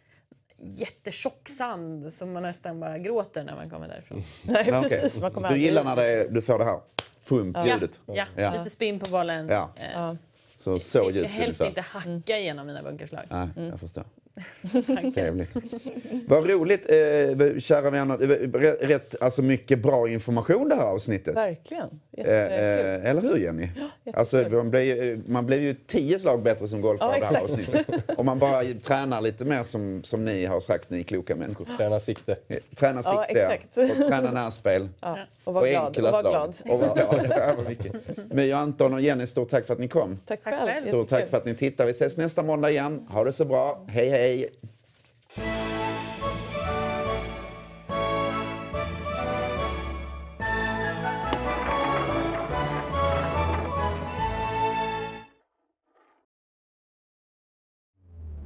jättetjock sand som man nästan bara gråter när man kommer därifrån. [laughs] Nej, ja, okay. Man kommer du gillar när är, du får det här fump-ljudet? Ja. ja. lite spinn på bollen. Ja. Eh, så, så djupt. Helst inte hacka igenom mm. mina bunkerslag. Nej, mm. jag förstår. [laughs] Trevligt. Vad roligt, eh, eh kära vänner. Rätt alltså mycket bra information det här avsnittet. Verkligen. Eh, eh eller hur, Jenny? Ja, alltså, man, blir, man blir ju tio slag bättre som golfare ja, det här avsnittet. Om man bara tränar lite mer som, som ni har sagt, ni kloka människor. [gasps] Träna sikte. Eh, träna sikte, ja, exakt. Och träna närspel. [laughs] Ja. Och var och glad. Och var glad. Och var glad. My, och Anton och Jenny, stort tack för att ni kom. Tack själv. Stort tack för att ni tittar. Vi ses nästa måndag igen. Ha det så bra. Hej, hej. Hej!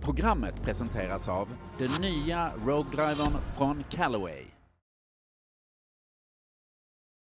Programmet presenteras av den nya Rogue-drivern från Callaway.